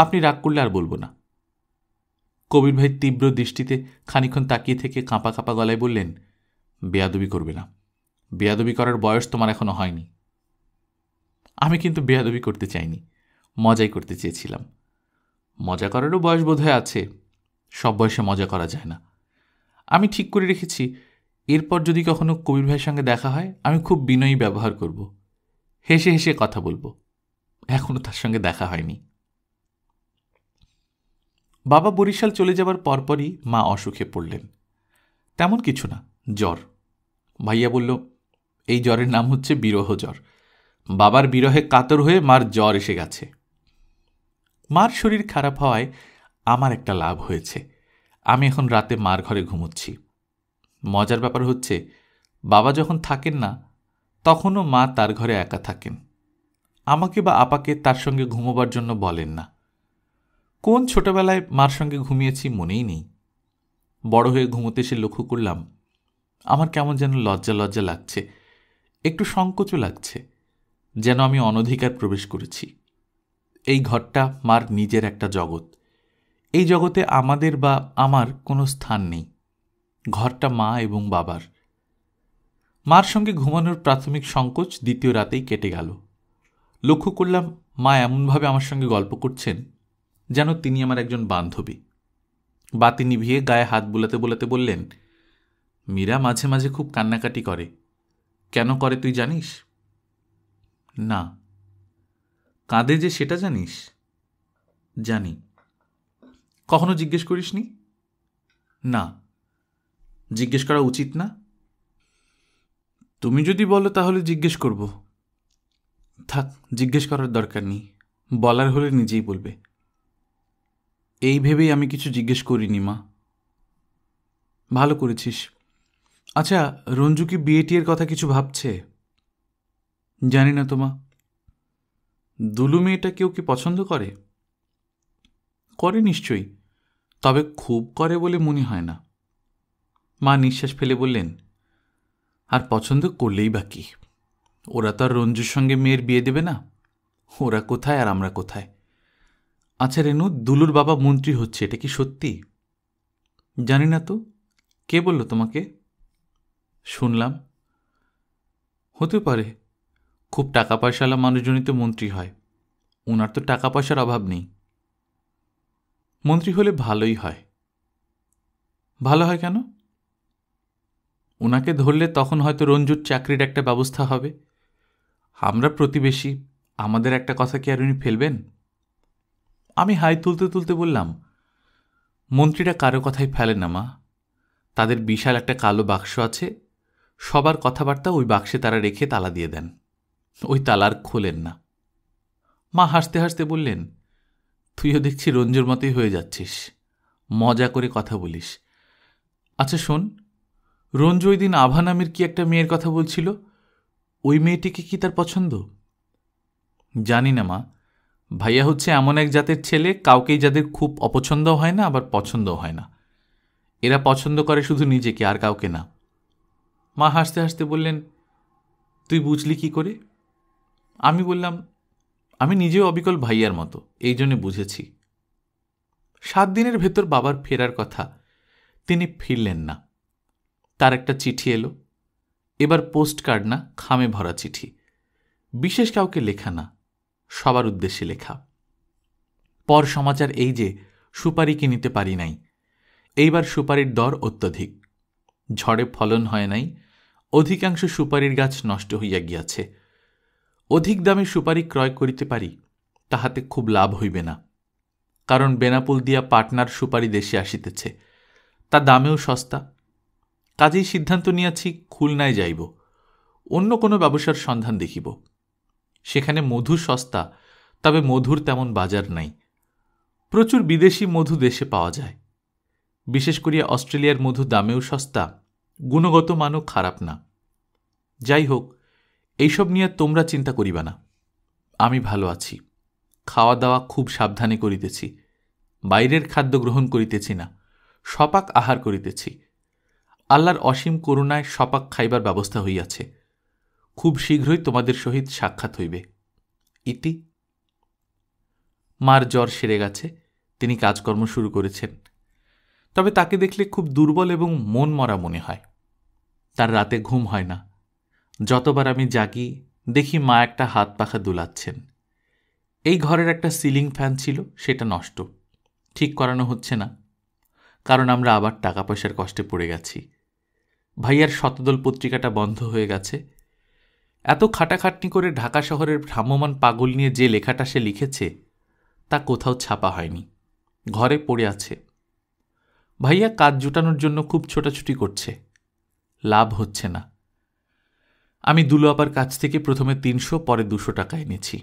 [SPEAKER 1] আপনি রাগ করলে আর বলবো না কবির ভাই তীব্র দৃষ্টিতে খানিক্ষণ তাকিয়ে থেকে কাঁপা কাঁপা গলায় বললেন বেয়াদবি করবে না বেয়াদবি করার বয়স তোমার এখনও হয়নি আমি কিন্তু বেয়াদবি করতে চাইনি মজাই করতে চেয়েছিলাম মজা করারও বয়স বোধহয় আছে সব বয়সে মজা করা যায় না আমি ঠিক করে রেখেছি এরপর যদি কখনো কবির ভাইয়ের সঙ্গে দেখা হয় আমি খুব বিনয়ী ব্যবহার করব হেসে হেসে কথা বলবো এখনও তার সঙ্গে দেখা হয়নি বাবা বরিশাল চলে যাবার পরপরই মা অসুখে পড়লেন তেমন কিছু না জ্বর ভাইয়া বলল এই জ্বরের নাম হচ্ছে বিরহ জ্বর বাবার বিরহে কাতর হয়ে মার জ্বর এসে গেছে মার শরীর খারাপ হওয়ায় আমার একটা লাভ হয়েছে আমি এখন রাতে মার ঘরে ঘুমোচ্ছি মজার ব্যাপার হচ্ছে বাবা যখন থাকেন না তখনও মা তার ঘরে একা থাকেন আমাকে বা আপাকে তার সঙ্গে ঘুমোবার জন্য বলেন না কোন ছোটবেলায় মার সঙ্গে ঘুমিয়েছি মনেই নেই বড় হয়ে ঘুমোতে এসে লক্ষ্য করলাম আমার কেমন যেন লজ্জা লজ্জা লাগছে একটু সংকোচও লাগছে যেন আমি অনধিকার প্রবেশ করেছি এই ঘরটা মার নিজের একটা জগৎ এই জগতে আমাদের বা আমার কোনো স্থান নেই ঘরটা মা এবং বাবার মার সঙ্গে ঘুমানোর প্রাথমিক সংকোচ দ্বিতীয় রাতেই কেটে গেল লক্ষ্য করলাম মা এমনভাবে আমার সঙ্গে গল্প করছেন যেন তিনি আমার একজন বান্ধবী বাতি নিভিয়ে গায়ে হাত বোলাতে বোলাতে বললেন মীরা মাঝে মাঝে খুব কান্নাকাটি করে কেন করে তুই জানিস না কাঁদে যে সেটা জানিস জানি কখনো জিজ্ঞেস করিসনি না জিজ্ঞেস করা উচিত না তুমি যদি বলো তাহলে জিজ্ঞেস করব থাক জিজ্ঞেস করার দরকার নেই বলার হলে নিজেই বলবে এই ভেবেই আমি কিছু জিজ্ঞেস করিনি মা ভালো করেছিস আচ্ছা রঞ্জু কি বিয়েটির কথা কিছু ভাবছে জানি না তোমা দুলু মেয়েটা কেউ কি পছন্দ করে করে নিশ্চয়ই তবে খুব করে বলে মনে হয় না মা নিঃশ্বাস ফেলে বললেন আর পছন্দ করলেই বাকি ওরা তো আর রঞ্জুর সঙ্গে মেয়ের বিয়ে দেবে না ওরা কোথায় আর আমরা কোথায় আচ্ছা রেনু দুলুর বাবা মন্ত্রী হচ্ছে এটা কি সত্যি জানি না তো কে বলল তোমাকে শুনলাম হতে পারে খুব টাকা পয়সাওয়ালা মানুষজনই তো মন্ত্রী হয় ওনার তো টাকা পয়সার অভাব নেই মন্ত্রী হলে ভালোই হয় ভালো হয় কেন ওনাকে ধরলে তখন হয়তো রঞ্জুর চাকরির একটা ব্যবস্থা হবে আমরা প্রতিবেশী আমাদের একটা কথা কি আর উনি ফেলবেন আমি হাই তুলতে তুলতে বললাম মন্ত্রীরা কারো কথাই ফেলে না মা তাদের বিশাল একটা কালো বাক্স আছে সবার কথাবার্তা ওই বাক্সে তারা রেখে তালা দিয়ে দেন ওই তালার খোলেন না মা হাসতে হাসতে বললেন তুইও দেখছি রঞ্জুর মতোই হয়ে যাচ্ছিস মজা করে কথা বলিস আচ্ছা শোন রঞ্জু ওই দিন আভা নামের কি একটা মেয়ের কথা বলছিল ওই মেয়েটিকে কি তার পছন্দ জানি না মা ভাইয়া হচ্ছে এমন এক জাতের ছেলে কাউকেই যাদের খুব অপছন্দ হয় না আবার পছন্দও হয় না এরা পছন্দ করে শুধু নিজেকে আর কাউকে না মা হাসতে হাসতে বললেন তুই বুঝলি কি করে আমি বললাম আমি নিজেও অবিকল ভাইয়ার মতো এই জন্যে বুঝেছি সাত দিনের ভেতর বাবার ফেরার কথা তিনি ফিরলেন না তার একটা চিঠি এলো এবার পোস্ট কার্ড না খামে ভরা চিঠি বিশেষ কাউকে লেখা না সবার উদ্দেশ্যে লেখা পর সমাচার এই যে সুপারি কিনিতে পারি নাই এইবার সুপারির দর অত্যধিক ঝড়ে ফলন হয় নাই অধিকাংশ সুপারির গাছ নষ্ট হইয়া গিয়াছে অধিক দামে সুপারি ক্রয় করিতে পারি তাহাতে খুব লাভ হইবে না কারণ বেনাপুল দিয়া পাটনার সুপারি দেশে আসিতেছে তা দামেও সস্তা কাজেই সিদ্ধান্ত নিয়াছি খুলনায় যাইব অন্য কোনো ব্যবসার সন্ধান দেখিব সেখানে মধু সস্তা তবে মধুর তেমন বাজার নাই প্রচুর বিদেশি মধু দেশে পাওয়া যায় বিশেষ করিয়া অস্ট্রেলিয়ার মধু দামেও সস্তা গুণগত মানও খারাপ না যাই হোক এইসব নিয়ে তোমরা চিন্তা করিবা না আমি ভালো আছি খাওয়া দাওয়া খুব সাবধানে করিতেছি বাইরের খাদ্য গ্রহণ করিতেছি না সপাক আহার করিতেছি আল্লাহর অসীম করুণায় সপাক খাইবার ব্যবস্থা হইয়াছে খুব শীঘ্রই তোমাদের সহিত সাক্ষাৎ হইবে ইতি মার জ্বর সেরে গেছে তিনি কাজকর্ম শুরু করেছেন তবে তাকে দেখলে খুব দুর্বল এবং মন মরা মনে হয় তার রাতে ঘুম হয় না যতবার আমি জাগি দেখি মা একটা হাত পাখা দুলাচ্ছেন এই ঘরের একটা সিলিং ফ্যান ছিল সেটা নষ্ট ঠিক করানো হচ্ছে না কারণ আমরা আবার টাকা পয়সার কষ্টে পড়ে গেছি ভাইয়ার শতদল পত্রিকাটা বন্ধ হয়ে গেছে এত খাটাখাটনি করে ঢাকা শহরের ভ্রাম্যমান পাগল নিয়ে যে লেখাটা সে লিখেছে তা কোথাও ছাপা হয়নি ঘরে পড়ে আছে ভাইয়া কাজ জুটানোর জন্য খুব ছোটাছুটি করছে লাভ হচ্ছে না আমি দুলো আপার কাছ থেকে প্রথমে তিনশো পরে দুশো টাকা এনেছি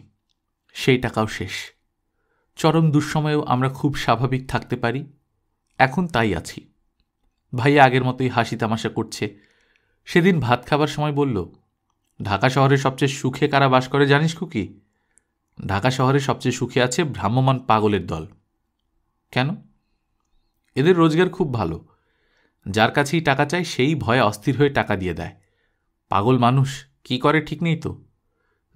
[SPEAKER 1] সেই টাকাও শেষ চরম দুঃসময়েও আমরা খুব স্বাভাবিক থাকতে পারি এখন তাই আছি ভাইয়া আগের মতোই হাসি তামাশা করছে সেদিন ভাত খাবার সময় বলল ঢাকা শহরে সবচেয়ে সুখে কারা বাস করে জানিস কুকি ঢাকা শহরে সবচেয়ে সুখে আছে ভ্রাম্যমান পাগলের দল কেন এদের রোজগার খুব ভালো যার কাছেই টাকা চায় সেই ভয়ে অস্থির হয়ে টাকা দিয়ে দেয় পাগল মানুষ কি করে ঠিক নেই তো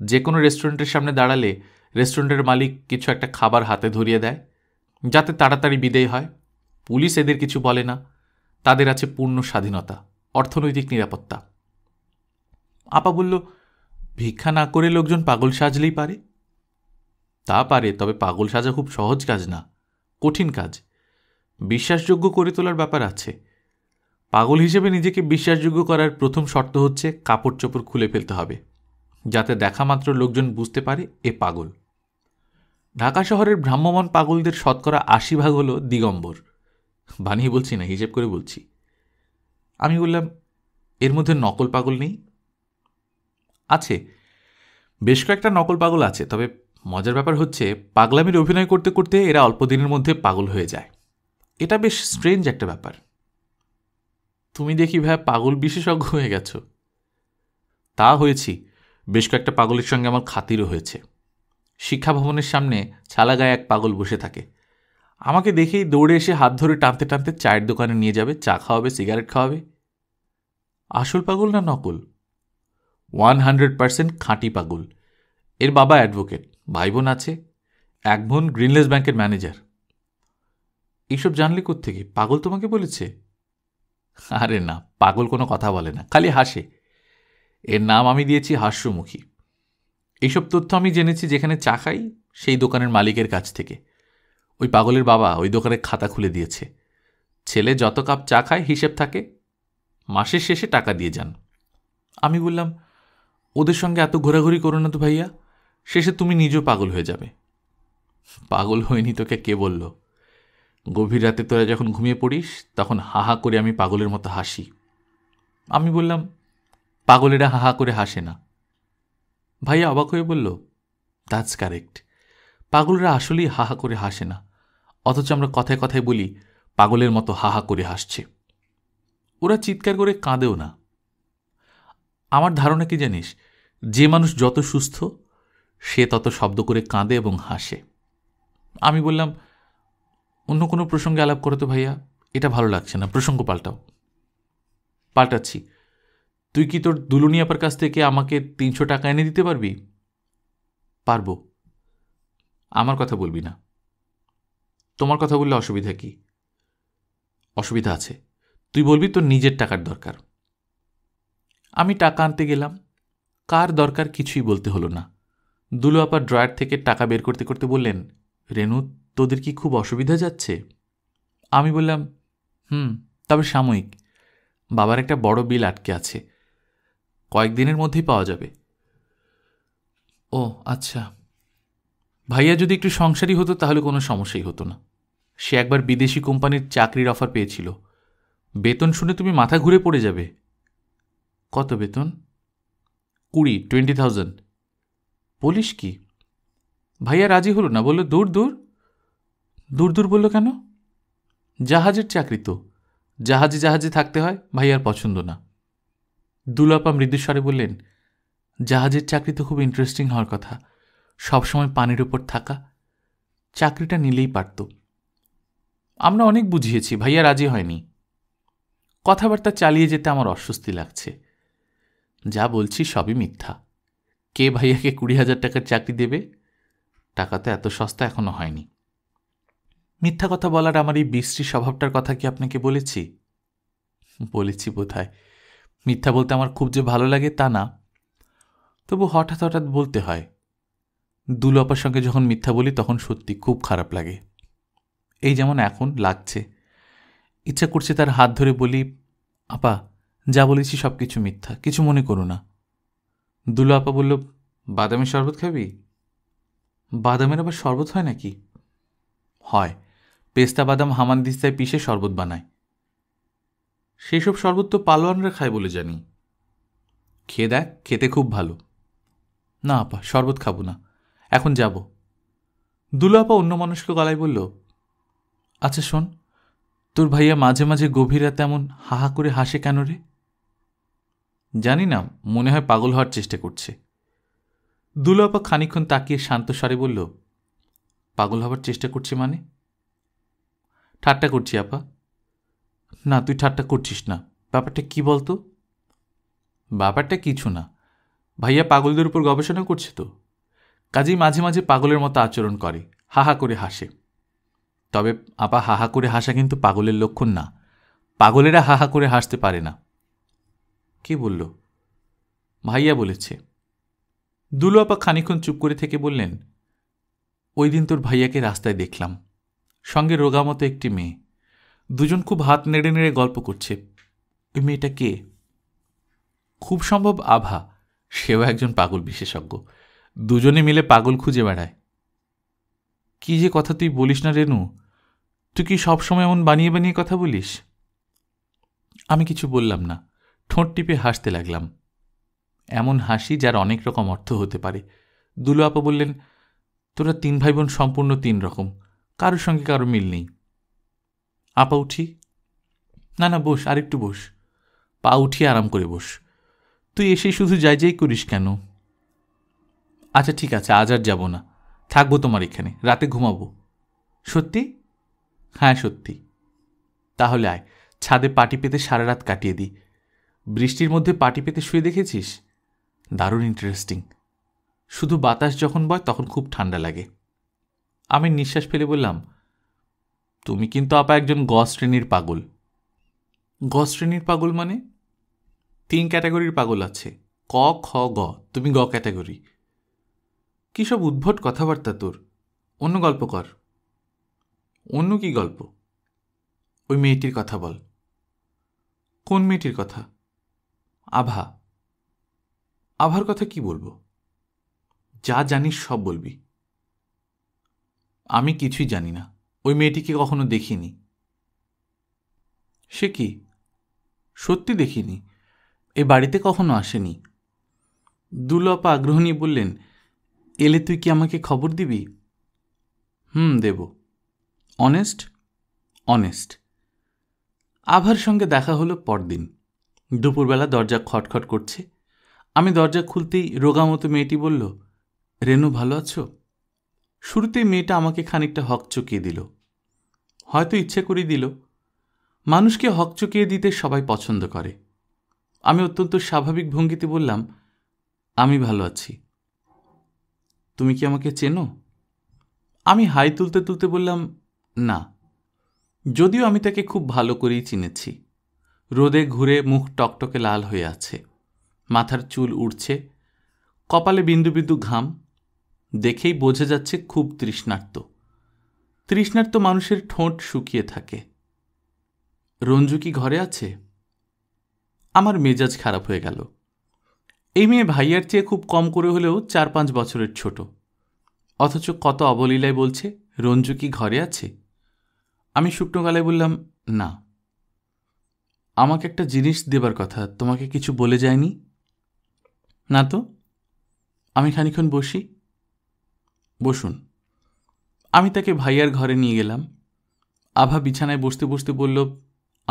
[SPEAKER 1] যে কোনো রেস্টুরেন্টের সামনে দাঁড়ালে রেস্টুরেন্টের মালিক কিছু একটা খাবার হাতে ধরিয়ে দেয় যাতে তাড়াতাড়ি বিদেয় হয় পুলিশ এদের কিছু বলে না তাদের আছে পূর্ণ স্বাধীনতা অর্থনৈতিক নিরাপত্তা আপা বলল ভিক্ষা না করে লোকজন পাগল সাজলেই পারে তা পারে তবে পাগল সাজা খুব সহজ কাজ না কঠিন কাজ বিশ্বাসযোগ্য করে তোলার ব্যাপার আছে পাগল হিসেবে নিজেকে বিশ্বাসযোগ্য করার প্রথম শর্ত হচ্ছে কাপড় চোপড় খুলে ফেলতে হবে যাতে দেখা মাত্র লোকজন বুঝতে পারে এ পাগল ঢাকা শহরের ভ্রাম্যমান পাগলদের শতকরা আশি ভাগ হল দিগম্বর বানিয়ে বলছি না হিসেব করে বলছি আমি বললাম এর মধ্যে নকল পাগল নেই আছে বেশ কয়েকটা নকল পাগল আছে তবে মজার ব্যাপার হচ্ছে পাগলামির অভিনয় করতে করতে এরা অল্প দিনের মধ্যে পাগল হয়ে যায় এটা বেশ স্ট্রেঞ্জ একটা ব্যাপার তুমি দেখি ভাই পাগল বিশেষজ্ঞ হয়ে গেছো তা হয়েছি বেশ কয়েকটা পাগলের সঙ্গে আমার খাতিরও হয়েছে শিক্ষা ভবনের সামনে ছালা গায়ে এক পাগল বসে থাকে আমাকে দেখেই দৌড়ে এসে হাত ধরে টানতে টানতে চায়ের দোকানে নিয়ে যাবে চা খাওয়াবে সিগারেট খাওয়াবে আসল পাগল না নকল ওয়ান হান্ড্রেড পার্সেন্ট খাঁটি পাগল এর বাবা অ্যাডভোকেট ভাই বোন আছে এক বোন গ্রিনলেস ব্যাংকের ম্যানেজার এইসব জানলে থেকে পাগল তোমাকে বলেছে আরে না পাগল কোনো কথা বলে না খালি হাসে এর নাম আমি দিয়েছি হাস্যমুখী এইসব তথ্য আমি জেনেছি যেখানে চা খাই সেই দোকানের মালিকের কাছ থেকে ওই পাগলের বাবা ওই দোকানের খাতা খুলে দিয়েছে ছেলে যত কাপ চা খায় হিসেব থাকে মাসের শেষে টাকা দিয়ে যান আমি বললাম ওদের সঙ্গে এত ঘোরাঘুরি করো না তো ভাইয়া শেষে তুমি নিজেও পাগল হয়ে যাবে পাগল হয়নি তোকে কে বললো গভীর রাতে তোরা যখন ঘুমিয়ে পড়িস তখন হাহা করে আমি পাগলের মতো হাসি আমি বললাম পাগলেরা হাহা করে হাসে না ভাইয়া অবাক হয়ে বলল দ্যাটস কারেক্ট পাগলরা আসলেই হাহা করে হাসে না অথচ আমরা কথায় কথায় বলি পাগলের মতো হাহা করে হাসছে ওরা চিৎকার করে কাঁদেও না আমার ধারণা কি জানিস যে মানুষ যত সুস্থ সে তত শব্দ করে কাঁদে এবং হাসে আমি বললাম অন্য কোনো প্রসঙ্গে আলাপ করো তো ভাইয়া এটা ভালো লাগছে না প্রসঙ্গ পাল্টাও পাল্টাচ্ছি তুই কি তোর দুলুনি আপার কাছ থেকে আমাকে তিনশো টাকা এনে দিতে পারবি পারবো আমার কথা বলবি না তোমার কথা বললে অসুবিধা কি অসুবিধা আছে তুই বলবি তোর নিজের টাকার দরকার আমি টাকা আনতে গেলাম কার দরকার কিছুই বলতে হলো না দুলু আপার ড্রয়ার থেকে টাকা বের করতে করতে বললেন রেনু তোদের কি খুব অসুবিধা যাচ্ছে আমি বললাম হুম তবে সাময়িক বাবার একটা বড় বিল আটকে আছে কয়েকদিনের মধ্যেই পাওয়া যাবে ও আচ্ছা ভাইয়া যদি একটু সংসারী হতো তাহলে কোনো সমস্যাই হতো না সে একবার বিদেশি কোম্পানির চাকরির অফার পেয়েছিল বেতন শুনে তুমি মাথা ঘুরে পড়ে যাবে কত বেতন কুড়ি টোয়েন্টি থাউজেন্ড বলিস কি ভাইয়া রাজি হলো না বললো দূর দূর দূর দূর বলল কেন জাহাজের চাকরি তো জাহাজে জাহাজে থাকতে হয় ভাইয়ার পছন্দ না দুলাপা মৃদুস্বরে বললেন জাহাজের চাকরি তো খুব ইন্টারেস্টিং হওয়ার কথা সবসময় পানির ওপর থাকা চাকরিটা নিলেই পারত আমরা অনেক বুঝিয়েছি ভাইয়া রাজি হয়নি কথাবার্তা চালিয়ে যেতে আমার অস্বস্তি লাগছে যা বলছি সবই মিথ্যা কে ভাইয়াকে কুড়ি হাজার টাকার চাকরি দেবে টাকা তো এত সস্তা এখনও হয়নি মিথ্যা কথা বলার আমার এই বিশ্রী স্বভাবটার কথা কি আপনাকে বলেছি বলেছি বোধহয় মিথ্যা বলতে আমার খুব যে ভালো লাগে তা না তবু হঠাৎ হঠাৎ বলতে হয় দুলপার সঙ্গে যখন মিথ্যা বলি তখন সত্যি খুব খারাপ লাগে এই যেমন এখন লাগছে ইচ্ছা করছে তার হাত ধরে বলি আপা যা বলেছি সব কিছু মিথ্যা কিছু মনে করো না দুলো আপা বলল বাদামের শরবত খাবি বাদামের আবার শরবত হয় নাকি হয় পেস্তা বাদাম হামানদিস্তায় পিষে শরবত বানায় সেসব শরবত তো পালোয়ানরা খায় বলে জানি খেয়ে দেখ খেতে খুব ভালো না আপা শরবত খাবো না এখন যাব দুলো আপা অন্য মানুষকে গলায় বলল আচ্ছা শোন তোর ভাইয়া মাঝে মাঝে গভীর রাতে এমন হাহা করে হাসে কেন রে জানি না মনে হয় পাগল হওয়ার চেষ্টা করছে দুলাপা খানিক্ষণ তাকিয়ে শান্ত স্বরে বলল পাগল হবার চেষ্টা করছে মানে ঠাট্টা করছি আপা না তুই ঠাট্টা করছিস না ব্যাপারটা কি বলতো ব্যাপারটা কিছু না ভাইয়া পাগলদের উপর গবেষণা করছে তো কাজেই মাঝে মাঝে পাগলের মতো আচরণ করে হাহা করে হাসে তবে আপা হাহা করে হাসা কিন্তু পাগলের লক্ষণ না পাগলেরা হাহা করে হাসতে পারে না কে বলল ভাইয়া বলেছে দুলো আপা খানিক্ষণ চুপ করে থেকে বললেন ওই দিন তোর ভাইয়াকে রাস্তায় দেখলাম সঙ্গে রোগামতো একটি মেয়ে দুজন খুব হাত নেড়ে নেড়ে গল্প করছে ওই মেয়েটা কে খুব সম্ভব আভা সেও একজন পাগল বিশেষজ্ঞ দুজনে মিলে পাগল খুঁজে বেড়ায় কি যে কথা তুই বলিস না রেনু তুই কি সবসময় এমন বানিয়ে বানিয়ে কথা বলিস আমি কিছু বললাম না ঠোঁট টিপে হাসতে লাগলাম এমন হাসি যার অনেক রকম অর্থ হতে পারে দুলু আপা বললেন তোরা তিন ভাই বোন সম্পূর্ণ তিন রকম কারোর সঙ্গে কারো মিল নেই আপা উঠি না না বস আরেকটু বস পা উঠিয়ে আরাম করে বস তুই এসে শুধু যাই যাই করিস কেন আচ্ছা ঠিক আছে আজ আর যাব না থাকবো তোমার এখানে রাতে ঘুমাবো সত্যি হ্যাঁ সত্যি তাহলে আয় ছাদে পাটি পেতে সারা রাত কাটিয়ে দিই বৃষ্টির মধ্যে পাটি পেতে শুয়ে দেখেছিস দারুণ ইন্টারেস্টিং শুধু বাতাস যখন বয় তখন খুব ঠান্ডা লাগে আমি নিঃশ্বাস ফেলে বললাম তুমি কিন্তু আপা একজন গ শ্রেণীর পাগল গ শ্রেণীর পাগল মানে তিন ক্যাটাগরির পাগল আছে ক খ গ তুমি গ ক্যাটাগরি কী সব উদ্ভট কথাবার্তা তোর অন্য গল্প কর অন্য কি গল্প ওই মেয়েটির কথা বল কোন মেয়েটির কথা আভা আভার কথা কি বলবো যা জানিস সব বলবি আমি কিছুই জানি না ওই মেয়েটিকে কখনো দেখিনি সে কি সত্যি দেখিনি এ বাড়িতে কখনো আসেনি দুলপ আগ্রহ নিয়ে বললেন এলে তুই কি আমাকে খবর দিবি হুম দেব অনেস্ট অনেস্ট আভার সঙ্গে দেখা হলো পরদিন দুপুরবেলা দরজা খটখট করছে আমি দরজা খুলতেই রোগামতো মেয়েটি বলল রেনু ভালো আছো শুরুতে মেয়েটা আমাকে খানিকটা হকচকিয়ে দিল হয়তো ইচ্ছে করে দিল মানুষকে হকচকিয়ে দিতে সবাই পছন্দ করে আমি অত্যন্ত স্বাভাবিক ভঙ্গিতে বললাম আমি ভালো আছি তুমি কি আমাকে চেনো আমি হাই তুলতে তুলতে বললাম না যদিও আমি তাকে খুব ভালো করেই চিনেছি রোদে ঘুরে মুখ টকটকে লাল হয়ে আছে মাথার চুল উড়ছে কপালে বিন্দু বিন্দু ঘাম দেখেই বোঝা যাচ্ছে খুব তৃষ্ণার্ত তৃষ্ণার্ত মানুষের ঠোঁট শুকিয়ে থাকে রঞ্জু কি ঘরে আছে আমার মেজাজ খারাপ হয়ে গেল এই মেয়ে ভাইয়ার চেয়ে খুব কম করে হলেও চার পাঁচ বছরের ছোট অথচ কত অবলীলায় বলছে রঞ্জু কি ঘরে আছে আমি শুকনো গালায় বললাম না আমাকে একটা জিনিস দেবার কথা তোমাকে কিছু বলে যায়নি না তো আমি খানিক্ষণ বসি বসুন আমি তাকে ভাইয়ার ঘরে নিয়ে গেলাম আভা বিছানায় বসতে বসতে বলল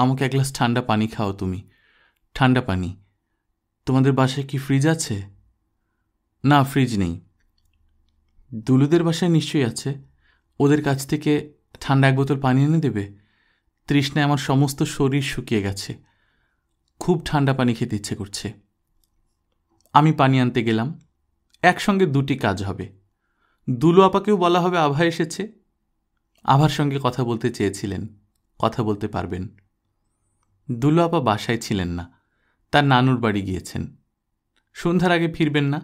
[SPEAKER 1] আমাকে এক গ্লাস ঠান্ডা পানি খাও তুমি ঠান্ডা পানি তোমাদের বাসায় কি ফ্রিজ আছে না ফ্রিজ নেই দুলুদের বাসায় নিশ্চয়ই আছে ওদের কাছ থেকে ঠান্ডা এক বোতল পানি এনে দেবে তৃষ্ণায় আমার সমস্ত শরীর শুকিয়ে গেছে খুব ঠান্ডা পানি খেতে ইচ্ছে করছে আমি পানি আনতে গেলাম একসঙ্গে দুটি কাজ হবে দুলু আপাকেও বলা হবে আভা এসেছে আভার সঙ্গে কথা বলতে চেয়েছিলেন কথা বলতে পারবেন দুলু আপা বাসায় ছিলেন না তার নানুর বাড়ি গিয়েছেন সন্ধ্যার আগে ফিরবেন না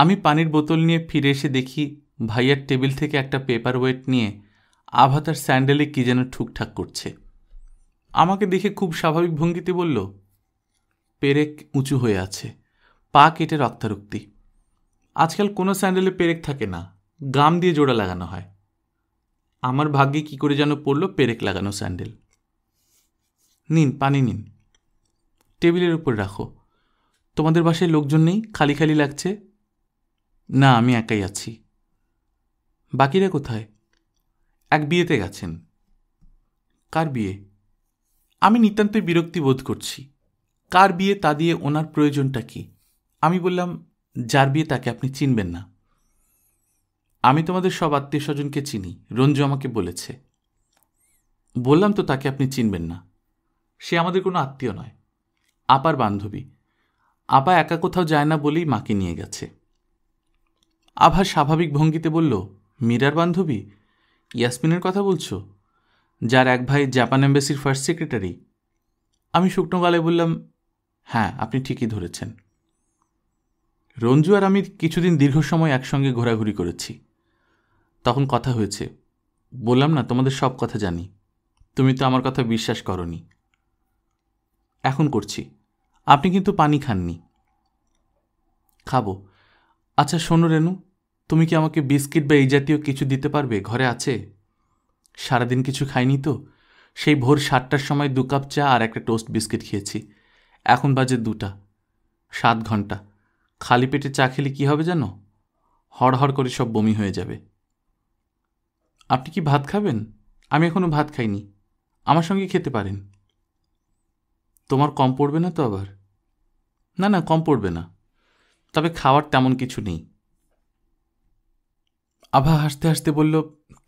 [SPEAKER 1] আমি পানির বোতল নিয়ে ফিরে এসে দেখি ভাইয়ার টেবিল থেকে একটা পেপার ওয়েট নিয়ে আভা তার স্যান্ডেলে কী যেন ঠুকঠাক করছে আমাকে দেখে খুব স্বাভাবিক ভঙ্গিতে বলল পেরেক উঁচু হয়ে আছে পা কেটে রক্তারক্তি আজকাল কোনো স্যান্ডেলে পেরেক থাকে না গাম দিয়ে জোড়া লাগানো হয় আমার ভাগ্যে কি করে যেন পড়ল পেরেক লাগানো স্যান্ডেল নিন পানি নিন টেবিলের উপর রাখো তোমাদের বাসায় লোকজন নেই খালি খালি লাগছে না আমি একাই আছি বাকিরা কোথায় এক বিয়েতে গেছেন কার বিয়ে আমি নিতান্তই বিরক্তি বোধ করছি কার বিয়ে তা দিয়ে ওনার প্রয়োজনটা কি আমি বললাম যার বিয়ে তাকে আপনি চিনবেন না আমি তোমাদের সব আত্মীয় স্বজনকে চিনি রঞ্জু আমাকে বলেছে বললাম তো তাকে আপনি চিনবেন না সে আমাদের কোনো আত্মীয় নয় আপার বান্ধবী আপা একা কোথাও যায় না বলেই মাকে নিয়ে গেছে আভা স্বাভাবিক ভঙ্গিতে বলল মীরার বান্ধবী ইয়াসমিনের কথা বলছো যার এক ভাই জাপান এম্বাসির ফার্স্ট সেক্রেটারি আমি শুকনো গালে বললাম হ্যাঁ আপনি ঠিকই ধরেছেন রঞ্জু আর আমি কিছুদিন দীর্ঘ সময় একসঙ্গে ঘোরাঘুরি করেছি তখন কথা হয়েছে বললাম না তোমাদের সব কথা জানি তুমি তো আমার কথা বিশ্বাস করনি এখন করছি আপনি কিন্তু পানি খাননি খাবো আচ্ছা শোনো রেনু তুমি কি আমাকে বিস্কিট বা এই জাতীয় কিছু দিতে পারবে ঘরে আছে সারাদিন কিছু খাইনি তো সেই ভোর সাতটার সময় দু কাপ চা আর একটা টোস্ট বিস্কিট খেয়েছি এখন বাজে দুটা সাত ঘন্টা খালি পেটে চা খেলে কী হবে জানো হড়হড় করে সব বমি হয়ে যাবে আপনি কি ভাত খাবেন আমি এখনও ভাত খাইনি আমার সঙ্গে খেতে পারেন তোমার কম পড়বে না তো আবার না না কম পড়বে না তবে খাওয়ার তেমন কিছু নেই আভা হাসতে হাসতে বলল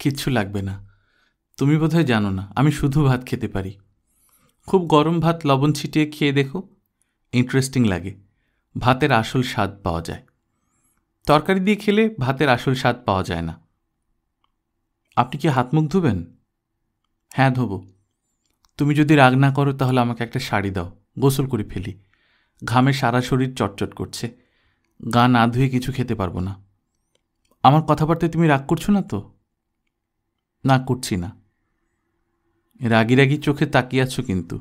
[SPEAKER 1] কিচ্ছু লাগবে না তুমি বোধহয় জানো না আমি শুধু ভাত খেতে পারি খুব গরম ভাত লবণ ছিটিয়ে খেয়ে দেখো ইন্টারেস্টিং লাগে ভাতের আসল স্বাদ পাওয়া যায় তরকারি দিয়ে খেলে ভাতের আসল স্বাদ পাওয়া যায় না আপনি কি হাত মুখ ধুবেন হ্যাঁ ধোবো তুমি যদি রাগ না করো তাহলে আমাকে একটা শাড়ি দাও গোসল করে ফেলি ঘামে সারা শরীর চটচট করছে গা না ধুয়ে কিছু খেতে পারবো না আমার কথাবার্তায় তুমি রাগ করছো না তো না করছি না রাগি রাগি চোখে তাকিয়ে আছো কিন্তু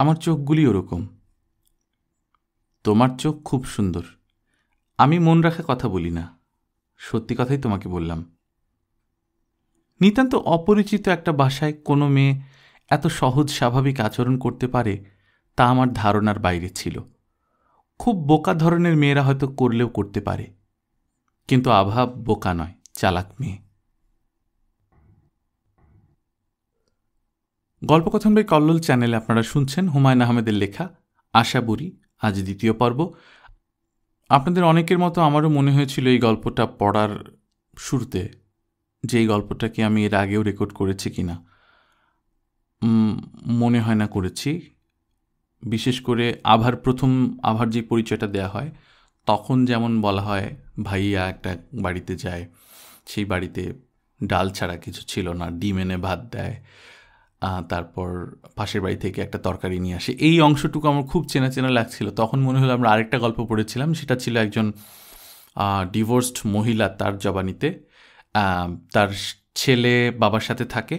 [SPEAKER 1] আমার চোখগুলি ওরকম তোমার চোখ খুব সুন্দর আমি মন রাখা কথা বলি না সত্যি কথাই তোমাকে বললাম নিতান্ত অপরিচিত একটা বাসায় কোনো মেয়ে এত সহজ স্বাভাবিক আচরণ করতে পারে তা আমার ধারণার বাইরে ছিল খুব বোকা ধরনের মেয়েরা হয়তো করলেও করতে পারে কিন্তু আভাব বোকা নয় চালাক মেয়ে গল্পকথন বাই কল্লোল চ্যানেলে আপনারা শুনছেন হুমায়ুন আহমেদের লেখা বুড়ি আজ দ্বিতীয় পর্ব আপনাদের অনেকের মতো আমারও মনে হয়েছিল এই গল্পটা পড়ার শুরুতে যে এই গল্পটাকে আমি এর আগেও রেকর্ড করেছি কি না মনে হয় না করেছি বিশেষ করে আভার প্রথম আভার যে পরিচয়টা দেয়া হয় তখন যেমন বলা হয় ভাইয়া একটা বাড়িতে যায় সেই বাড়িতে ডাল ছাড়া কিছু ছিল না ডিম এনে ভাত দেয় তারপর পাশের বাড়ি থেকে একটা তরকারি নিয়ে আসে এই অংশটুকু আমার খুব চেনা চেনা লাগছিল তখন মনে হলো আমরা আরেকটা গল্প পড়েছিলাম সেটা ছিল একজন ডিভোর্সড মহিলা তার জবানিতে তার ছেলে বাবার সাথে থাকে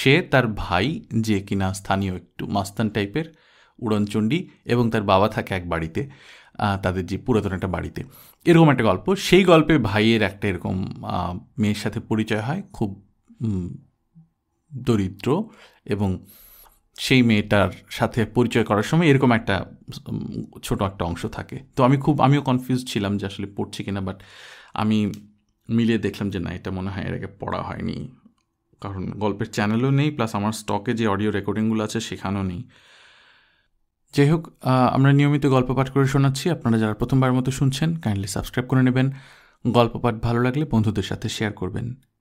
[SPEAKER 1] সে তার ভাই যে কিনা স্থানীয় একটু মাস্তান টাইপের উড়নচণ্ডী এবং তার বাবা থাকে এক বাড়িতে তাদের যে পুরাতন একটা বাড়িতে এরকম একটা গল্প সেই গল্পে ভাইয়ের একটা এরকম মেয়ের সাথে পরিচয় হয় খুব দরিদ্র এবং সেই মেয়েটার সাথে পরিচয় করার সময় এরকম একটা ছোট একটা অংশ থাকে তো আমি খুব আমিও কনফিউজ ছিলাম যে আসলে পড়ছি কিনা বাট আমি মিলিয়ে দেখলাম যে না এটা মনে হয় এর আগে পড়া হয়নি কারণ গল্পের চ্যানেলও নেই প্লাস আমার স্টকে যে অডিও রেকর্ডিংগুলো আছে সেখানেও নেই যাই হোক আমরা নিয়মিত গল্প পাঠ করে শোনাচ্ছি আপনারা যারা প্রথমবার মতো শুনছেন কাইন্ডলি সাবস্ক্রাইব করে নেবেন গল্প পাঠ ভালো লাগলে বন্ধুদের সাথে শেয়ার করবেন